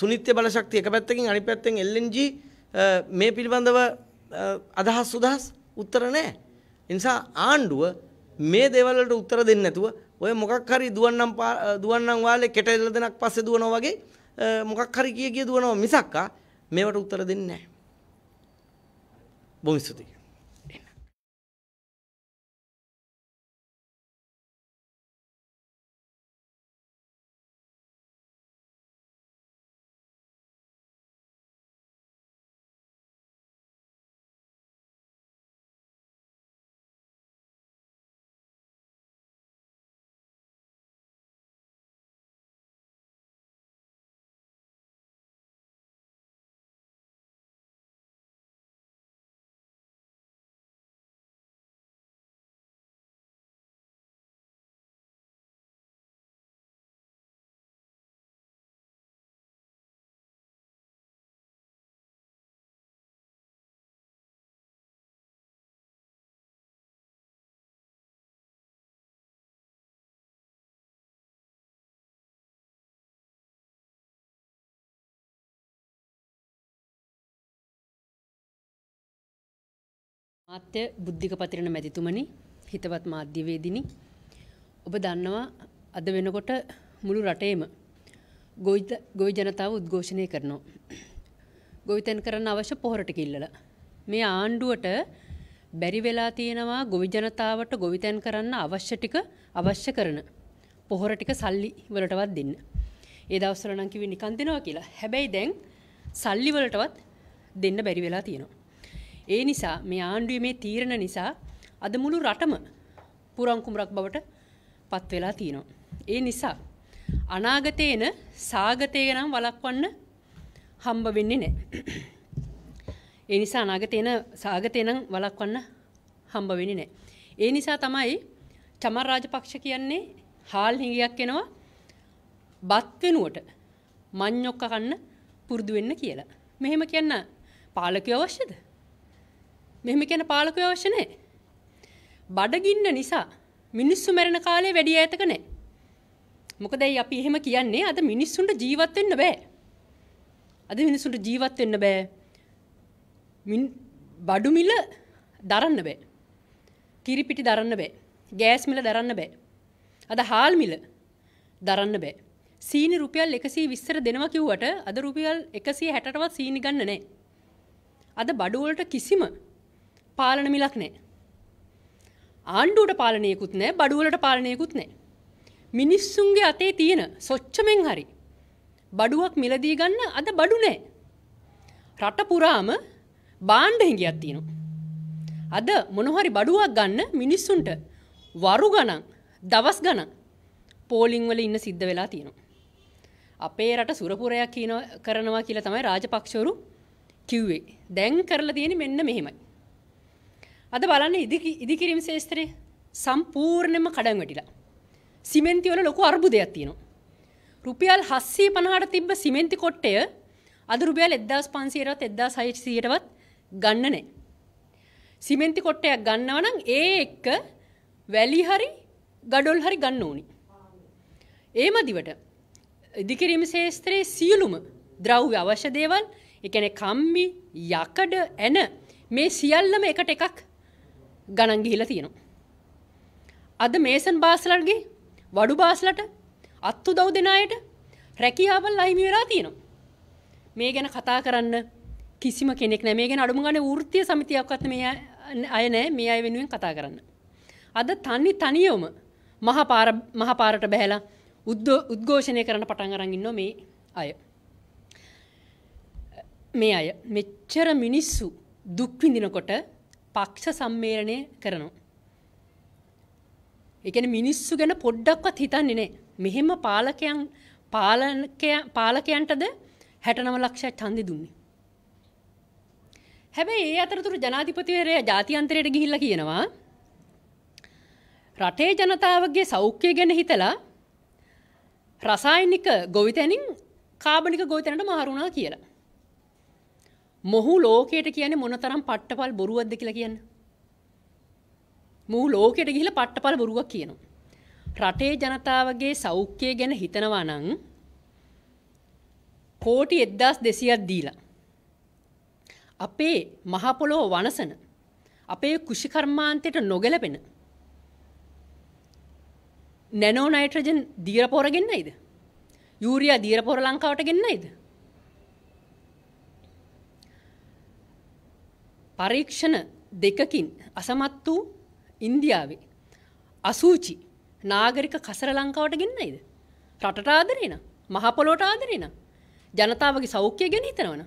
Speaker 1: සුනිත්‍ය බලශක්තිය එක පැත්තකින් අනි පැත්තෙන් එල්ලෙන්ජි මේ පිළිබඳව අදහස් සුදහස් උත්තර නෑ. නිසා ආණ්ඩුව මේ දෙවලට උත්තර දෙන්න නැතුව ඔය මොකක් හරි දුවන්නම් දුවන්නම් වාලේ කෙට එල්ල දෙනක් පස්සේ දුවනවා වගේ මොකක් හරි කිය කිය දුවනවා මිසක්කා මේවට උත්තර දෙන්නේ
Speaker 2: නැහැ. බොහොම ස්තුතියි.
Speaker 3: මාත්‍ය බුද්ධික පතිරණ මැතිතුමනි හිතවත් මාධ්‍යවේදිනි ඔබ දන්නවා අද වෙනකොට මුළු රටේම ගොවි ජනතාව උද්ඝෝෂණය කරනවා. ගොවිතැන් කරන්න අවශ්‍ය පොහොරට කිල්ලල. මේ ආණ්ඩුවට බැරි වෙලා තියෙනවා ගොවි ජනතාවට ගොවිතැන් කරන්න අවශ්‍ය ටික අවශ්‍ය කරන පොහොර ටික සල්ලි වලටවත් දෙන්න. ඒ දවස්වල නම් කිව්වේ නිකන් දෙනවා කියලා. හැබැයි දැන් සල්ලි වලටවත් දෙන්න බැරි වෙලා තියෙනවා. ඒ නිසා මේ ආණ්ඩුවේ මේ තීරණ නිසා අද මුළු රටම පුරන් කුමරක් බවට පත් වෙලා තියෙනවා. ඒ නිසා අනාගතේන සාගතේ නම් වළක්වන්න හම්බ වෙන්නේ නැහැ. ඒ නිසා අනාගතේන සාගතේ නම් වළක්වන්න හම්බ වෙන්නේ නැහැ. ඒ නිසා තමයි චමර රාජපක්ෂ කියන්නේ හාල් හිඟියක් එනවා බත් වෙනුවට මඤ්ඤොක්ක කන්න පුරුදු වෙන්න කියලා. මෙහෙම කියන්න පාලකයෝ අවශ්‍යද? මෙහෙම කියන පාලකය අවශ්‍ය නැහැ. බඩගින්න නිසා මිනිස්සු මැරෙන කාලේ වැඩි ඈතක නැහැ. මොකද ඇයි අපි එහෙම කියන්නේ අද මිනිස්සුන්ට ජීවත් වෙන්න බෑ. අද මිනිස්සුන්ට ජීවත් වෙන්න බෑ. මින් බඩු මිල දරන්න බෑ. කිරිපිටි දරන්න බෑ. ගෑස් මිල දරන්න බෑ. අද හාල් මිල දරන්න බෑ. සීනි රුපියල් 120ට දෙනවා කිව්වට අද රුපියල් 160ටවත් සීනි ගන්න නැහැ. අද බඩු වලට කිසිම පාලන මිලක් නෑ. ආණ්ඩුවට පාලනයකුත් නෑ බඩුවලට පාලනයකුත් නෑ. මිනිස්සුන්ගේ අතේ තියෙන සොච්චමෙන් හරි. බඩුවක් මිලදී ගන්න අද බඩු නෑ. රට පුරාම බාණ්ඩ හිඟියක් තියෙනවා. අද මොනහරි බඩුවක් ගන්න මිනිස්සුන්ට වරු ගණන් දවස් ගණන් පෝලිං වල ඉන්න සිද්ධ වෙලා තියෙනවා. අපේ රට සුරපුරයක් කරනවා කියලා තමයි රාජපක්ෂවරු කිව්වේ. දැන් කරලා තියෙන්නේ මෙන්න මෙහෙමයි. අද බලන්න ඉදිකිරීම් ශේස්ත්‍රය සම්පූර්ණයම කඩන් වැටිලා. සිමෙන්තිවල ලොකු අර්බුදයක් තියෙනවා. රුපියල් හස්සේ පනහට තිබ්බ සිමෙන්ති කොට්ටය අද රුපියල් එද්දාස් පන්සේරත් එද්දා සයිසියටවත් ගන්න නෑ. සිමෙන්ති කොට්ටයක් ගන්නවනම් ඒ එක්ක වැලි හරි ගඩොල් හරි ගන්න ඕනි. ඒ මදිවට ඉදිකිරීම ශේස්ත්‍රයේ සියලුම ද්‍රව්‍ය අවශ්‍ය දේවල් එකන කම්බි යකඩ ඇන මේ සියල්ලම එකට එකක් ගණන් ගිහිලා තියෙනවා. අද මේසන් බාස්ලර්ගේ වඩු බාස්ලට අත්තු දව් දෙන අයට රැකියාවල් අහිමි වෙලා තියෙනවා. මේ ගැන කතා කරන්න කිසිම කෙනෙක් නෑ මේ ගැන අඩුම ගානේ වෘත්තීය සමිතියක්වත් මේ අය නෑ මේ අය වෙනුවෙන් කතා කරන්න. අද තනි තනියම මහපාර මහපාරට බැහැලා උද්ඝෝෂණය කරන්න පටන් අරන් ඉන්නෝ මේ අය. මේ අය මෙච්චර මිනිස්සු දුක් විඳිනකොට පක්ෂ සම්මේලනය කරනවා. එකන මිනිස්සු ගැන පොඩ්ඩක්වත් හිතන්නේ නෑ මෙහෙම පාලකයන් පාලකයන්ටද හැටනව ලක්ෂ චන්දි දුන්නේ. හැබැයි ඒ අතරතුරු ජනාධිපතිවරය ජාතියන්තරයට ගිහිල්ල කියනවා. රටේ ජනතාවගේ සෞඛ්‍යය ගැන හිතලා රසායිනික ගොවිතැනින් කාබනික ගොවිතැනට මාරුණා කියලා. මොහු ලෝකයට කියන මොනතරම් පට්ටපල් බොරුවක්ද කියලා කියන්න. මූ ලෝකයට ගිහිලා පට්ටපල් බොරුවක් කියනවා. රටේ ජනතාවගේ සෞඛ්‍යය ගැන හිතනවා නම් කෝටි 1200ක් දීලා අපේ මහ පොළොව වනසන අපේ කුෂිකර්මාන්තයට නොගැලපෙන නැනෝ නයිට්‍රජන් දීර පොර ගෙන්නයිද? යූරියා දීර පොර ලංකාවට ගෙන්නයිද? පරීක්ෂණ දෙකකින් අසමත් වූ ඉන්දියාවේ අසූචි නාගරික කසර ලංකාවට ගෙන්නයිද රටට ආදරේන මහපොළොට ආදරේන ජනතාවගේ සෞඛ්‍ය ගැන හිතනවන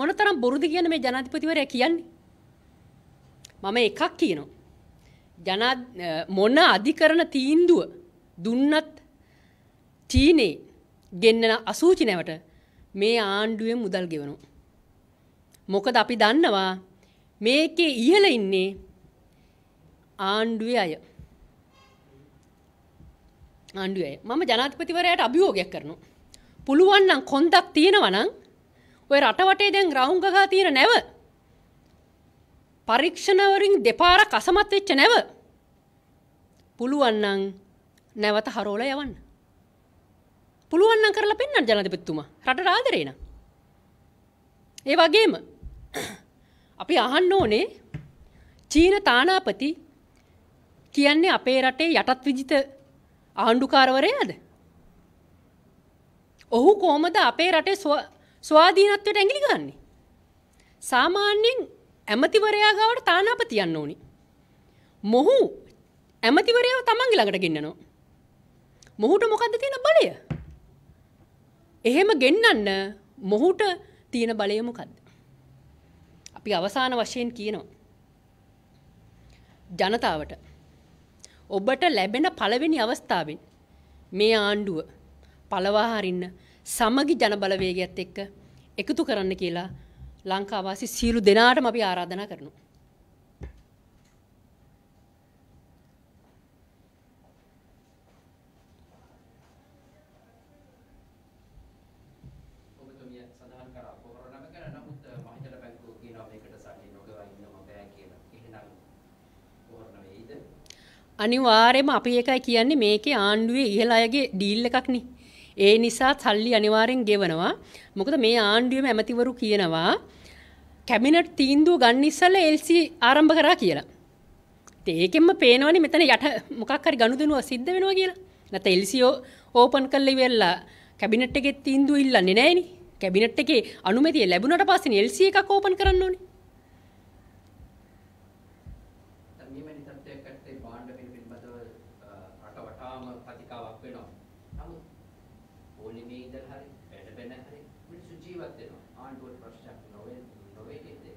Speaker 3: මොනතරම් බොරුද කියන මේ ජනාධිපතිවරයා කියන්නේ මම එකක් කියනවා ජනා මොන අධිකරණ තීන්දුව දුන්නත් චීනේ ගෙන්නන අසූචි නැවට මේ ආණ්ඩුවෙන් මුදල් ගෙවනවා මොකද අපි දන්නවා මේකේ ඉහළ ඉන්නේ ආණ්ඩුවේ අය. ආණ්ඩුවේ අය. මම ජනාධිපතිවරයාට අභියෝගයක් කරනවා. පුළුවන් නම් කොන්දක් තියෙනවා නම් ඔය රටවටේ දැන් ග්‍රවුම් ගහා තියෙන නැව පරීක්ෂණවලින් දෙපාරක් අසමත් වෙච්ච නැව පුළුවන් නම් නැවත හරවලා යවන්න. පුළුවන් නම් කරලා පෙන්නන්න ජනාධිපතිතුමා. රටට ආදරේ න ะ. ඒ වගේම අපි අහන්න ඕනේ චීන තානාපති කියන්නේ අපේ රටේ යටත් විජිත ආණ්ඩුකාරවරයාද? ඔහු කොහොමද අපේ රටේ ස්වාධීනත්වයට ඇඟිලි ගන්නේ? සාමාන්‍යයෙන් ඇමතිවරයා ගාවට තානාපති යන්න ඕනි. මොහු ඇමතිවරයව තමන්ගේ ළඟට ගෙන්නනවා. මොහුට මොකද්ද තියෙන බලය? එහෙම ගෙන්නන්න මොහුට තියෙන බලය මොකද්ද? අපි අවසාන වශයෙන් කියනවා. ජනතාවට ඔබට ලැබෙන පළවෙනි අවස්ථාවෙන් මේ ආණ්ඩුව පළවා හරින්න සමගි ජනබලවේගයත් එක්ක එකතු කරන්න කියලා ලංකාවාසී සියලු දෙනාටම අපි ආරාධනා කරනවා. අනිවාර්යයෙන්ම අපි ඒකයි කියන්නේ මේකේ ආණ්ඩුවේ ඉහළ අයගේ ඩීල් එකක් නේ. ඒ නිසා සල්ලි අනිවාර්යෙන් ගෙවනවා. මොකද මේ ආණ්ඩුවේම ඇමතිවරු කියනවා කැබිනට් තීන්දුව ගන්න ඉස්සෙල්ලා LC ආරම්භ කරා කියලා. ඉතින් ඒකෙන්ම පේනවනේ මෙතන යට මොකක් හරි ගනුදෙනුවක් සිද්ධ වෙනවා කියලා. නැත්නම් LC ඕපන් කරලා ඉවරලා කැබිනට් එකේ තීන්දුව ඉල්ලන්නේ නැහෙනි. කැබිනට් එකේ අනුමැතිය ලැබුණට පස්සේ LC එකක් ඕපන් කරන්න ඕනේ.
Speaker 2: වෙනවා ආණ්ඩුවට ප්‍රශ්නයක් නොවේ නොවේ කියන්නේ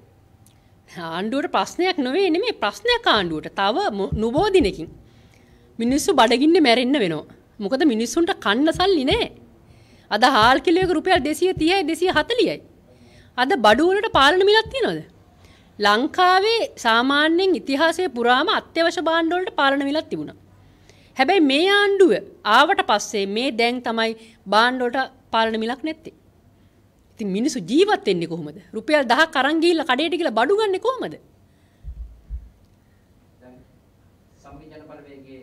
Speaker 3: ආණ්ඩුවට ප්‍රශ්නයක් නොවේ නෙමේ ප්‍රශ්නයක් ආණ්ඩුවට තව නුබෝධිනකින් මිනිස්සු බඩගින්න මැරෙන්න වෙනවා මොකද මිනිස්සුන්ට කන්න සල්ලි නෑ අද හාල් කිලෝයක රුපියල් 230යි 240යි අද බඩු වලට පාලන මිලක් තියනවද ලංකාවේ සාමාන්‍යයෙන් ඉතිහාසයේ පුරාම අත්‍යවශ්‍ය භාණ්ඩ වලට පාලන මිලක් තිබුණා හැබැයි මේ ආණ්ඩුව ආවට පස්සේ මේ දැන් තමයි භාණ්ඩ වලට පාලන මිලක් නැත්තේ ඉතින් මිනිස්සු ජීවත් වෙන්නේ කොහොමද? රුපියල් 1000ක් අරන් ගිහිල්ලා කඩේට ගිහලා බඩු ගන්නෙ කොහොමද?
Speaker 2: දැන් සංවිධාන බලවේගයේ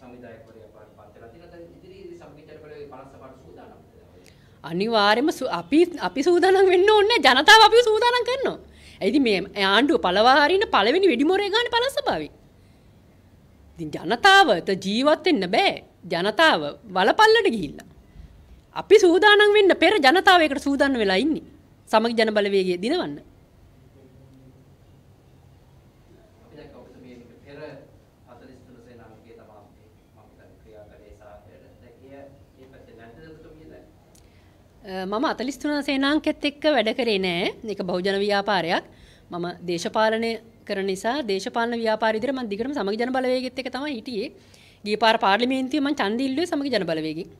Speaker 2: සංවිධායකවරයා පත් වෙලා තියෙනවා. ඉදිරි සංවිධාන බලවේගයේ 55
Speaker 3: සූදානම්. අනිවාර්යයෙන්ම අපි අපි සූදානම් වෙන්න ඕනේ. ජනතාව අපිව සූදානම් කරනවා. ඇයිදි මේ ආණ්ඩුව පළවා හරින පළවෙනි වෙඩිමොරේ ගන්න පළසභාවේ. ඉතින් ජනතාවට ජීවත් වෙන්න බෑ. ජනතාව වලපල්ලට ගිහිල්ලා අපි සූදානම් වෙන්න පෙර ජනතාවයකට සූදානම් වෙලා ඉන්නේ. සමග ජන බලවේගය දිනවන්න. මම 43 සේනාංකෙත් එක්ක වැඩ කරේ නෑ. මේක බහුජන ව්‍යාපාරයක්. මම දේශපාලනය කරන නිසා දේශපාලන ව්‍යාපාර විදිහට මම දිගටම සමග ජන බලවේගෙත් එක්ක තමයි හිටියේ. ගිය පාර පාර්ලිමේන්තුවේ මම ඡන්දය ඉල්ලුවේ සමග ජන බලවේගෙත්.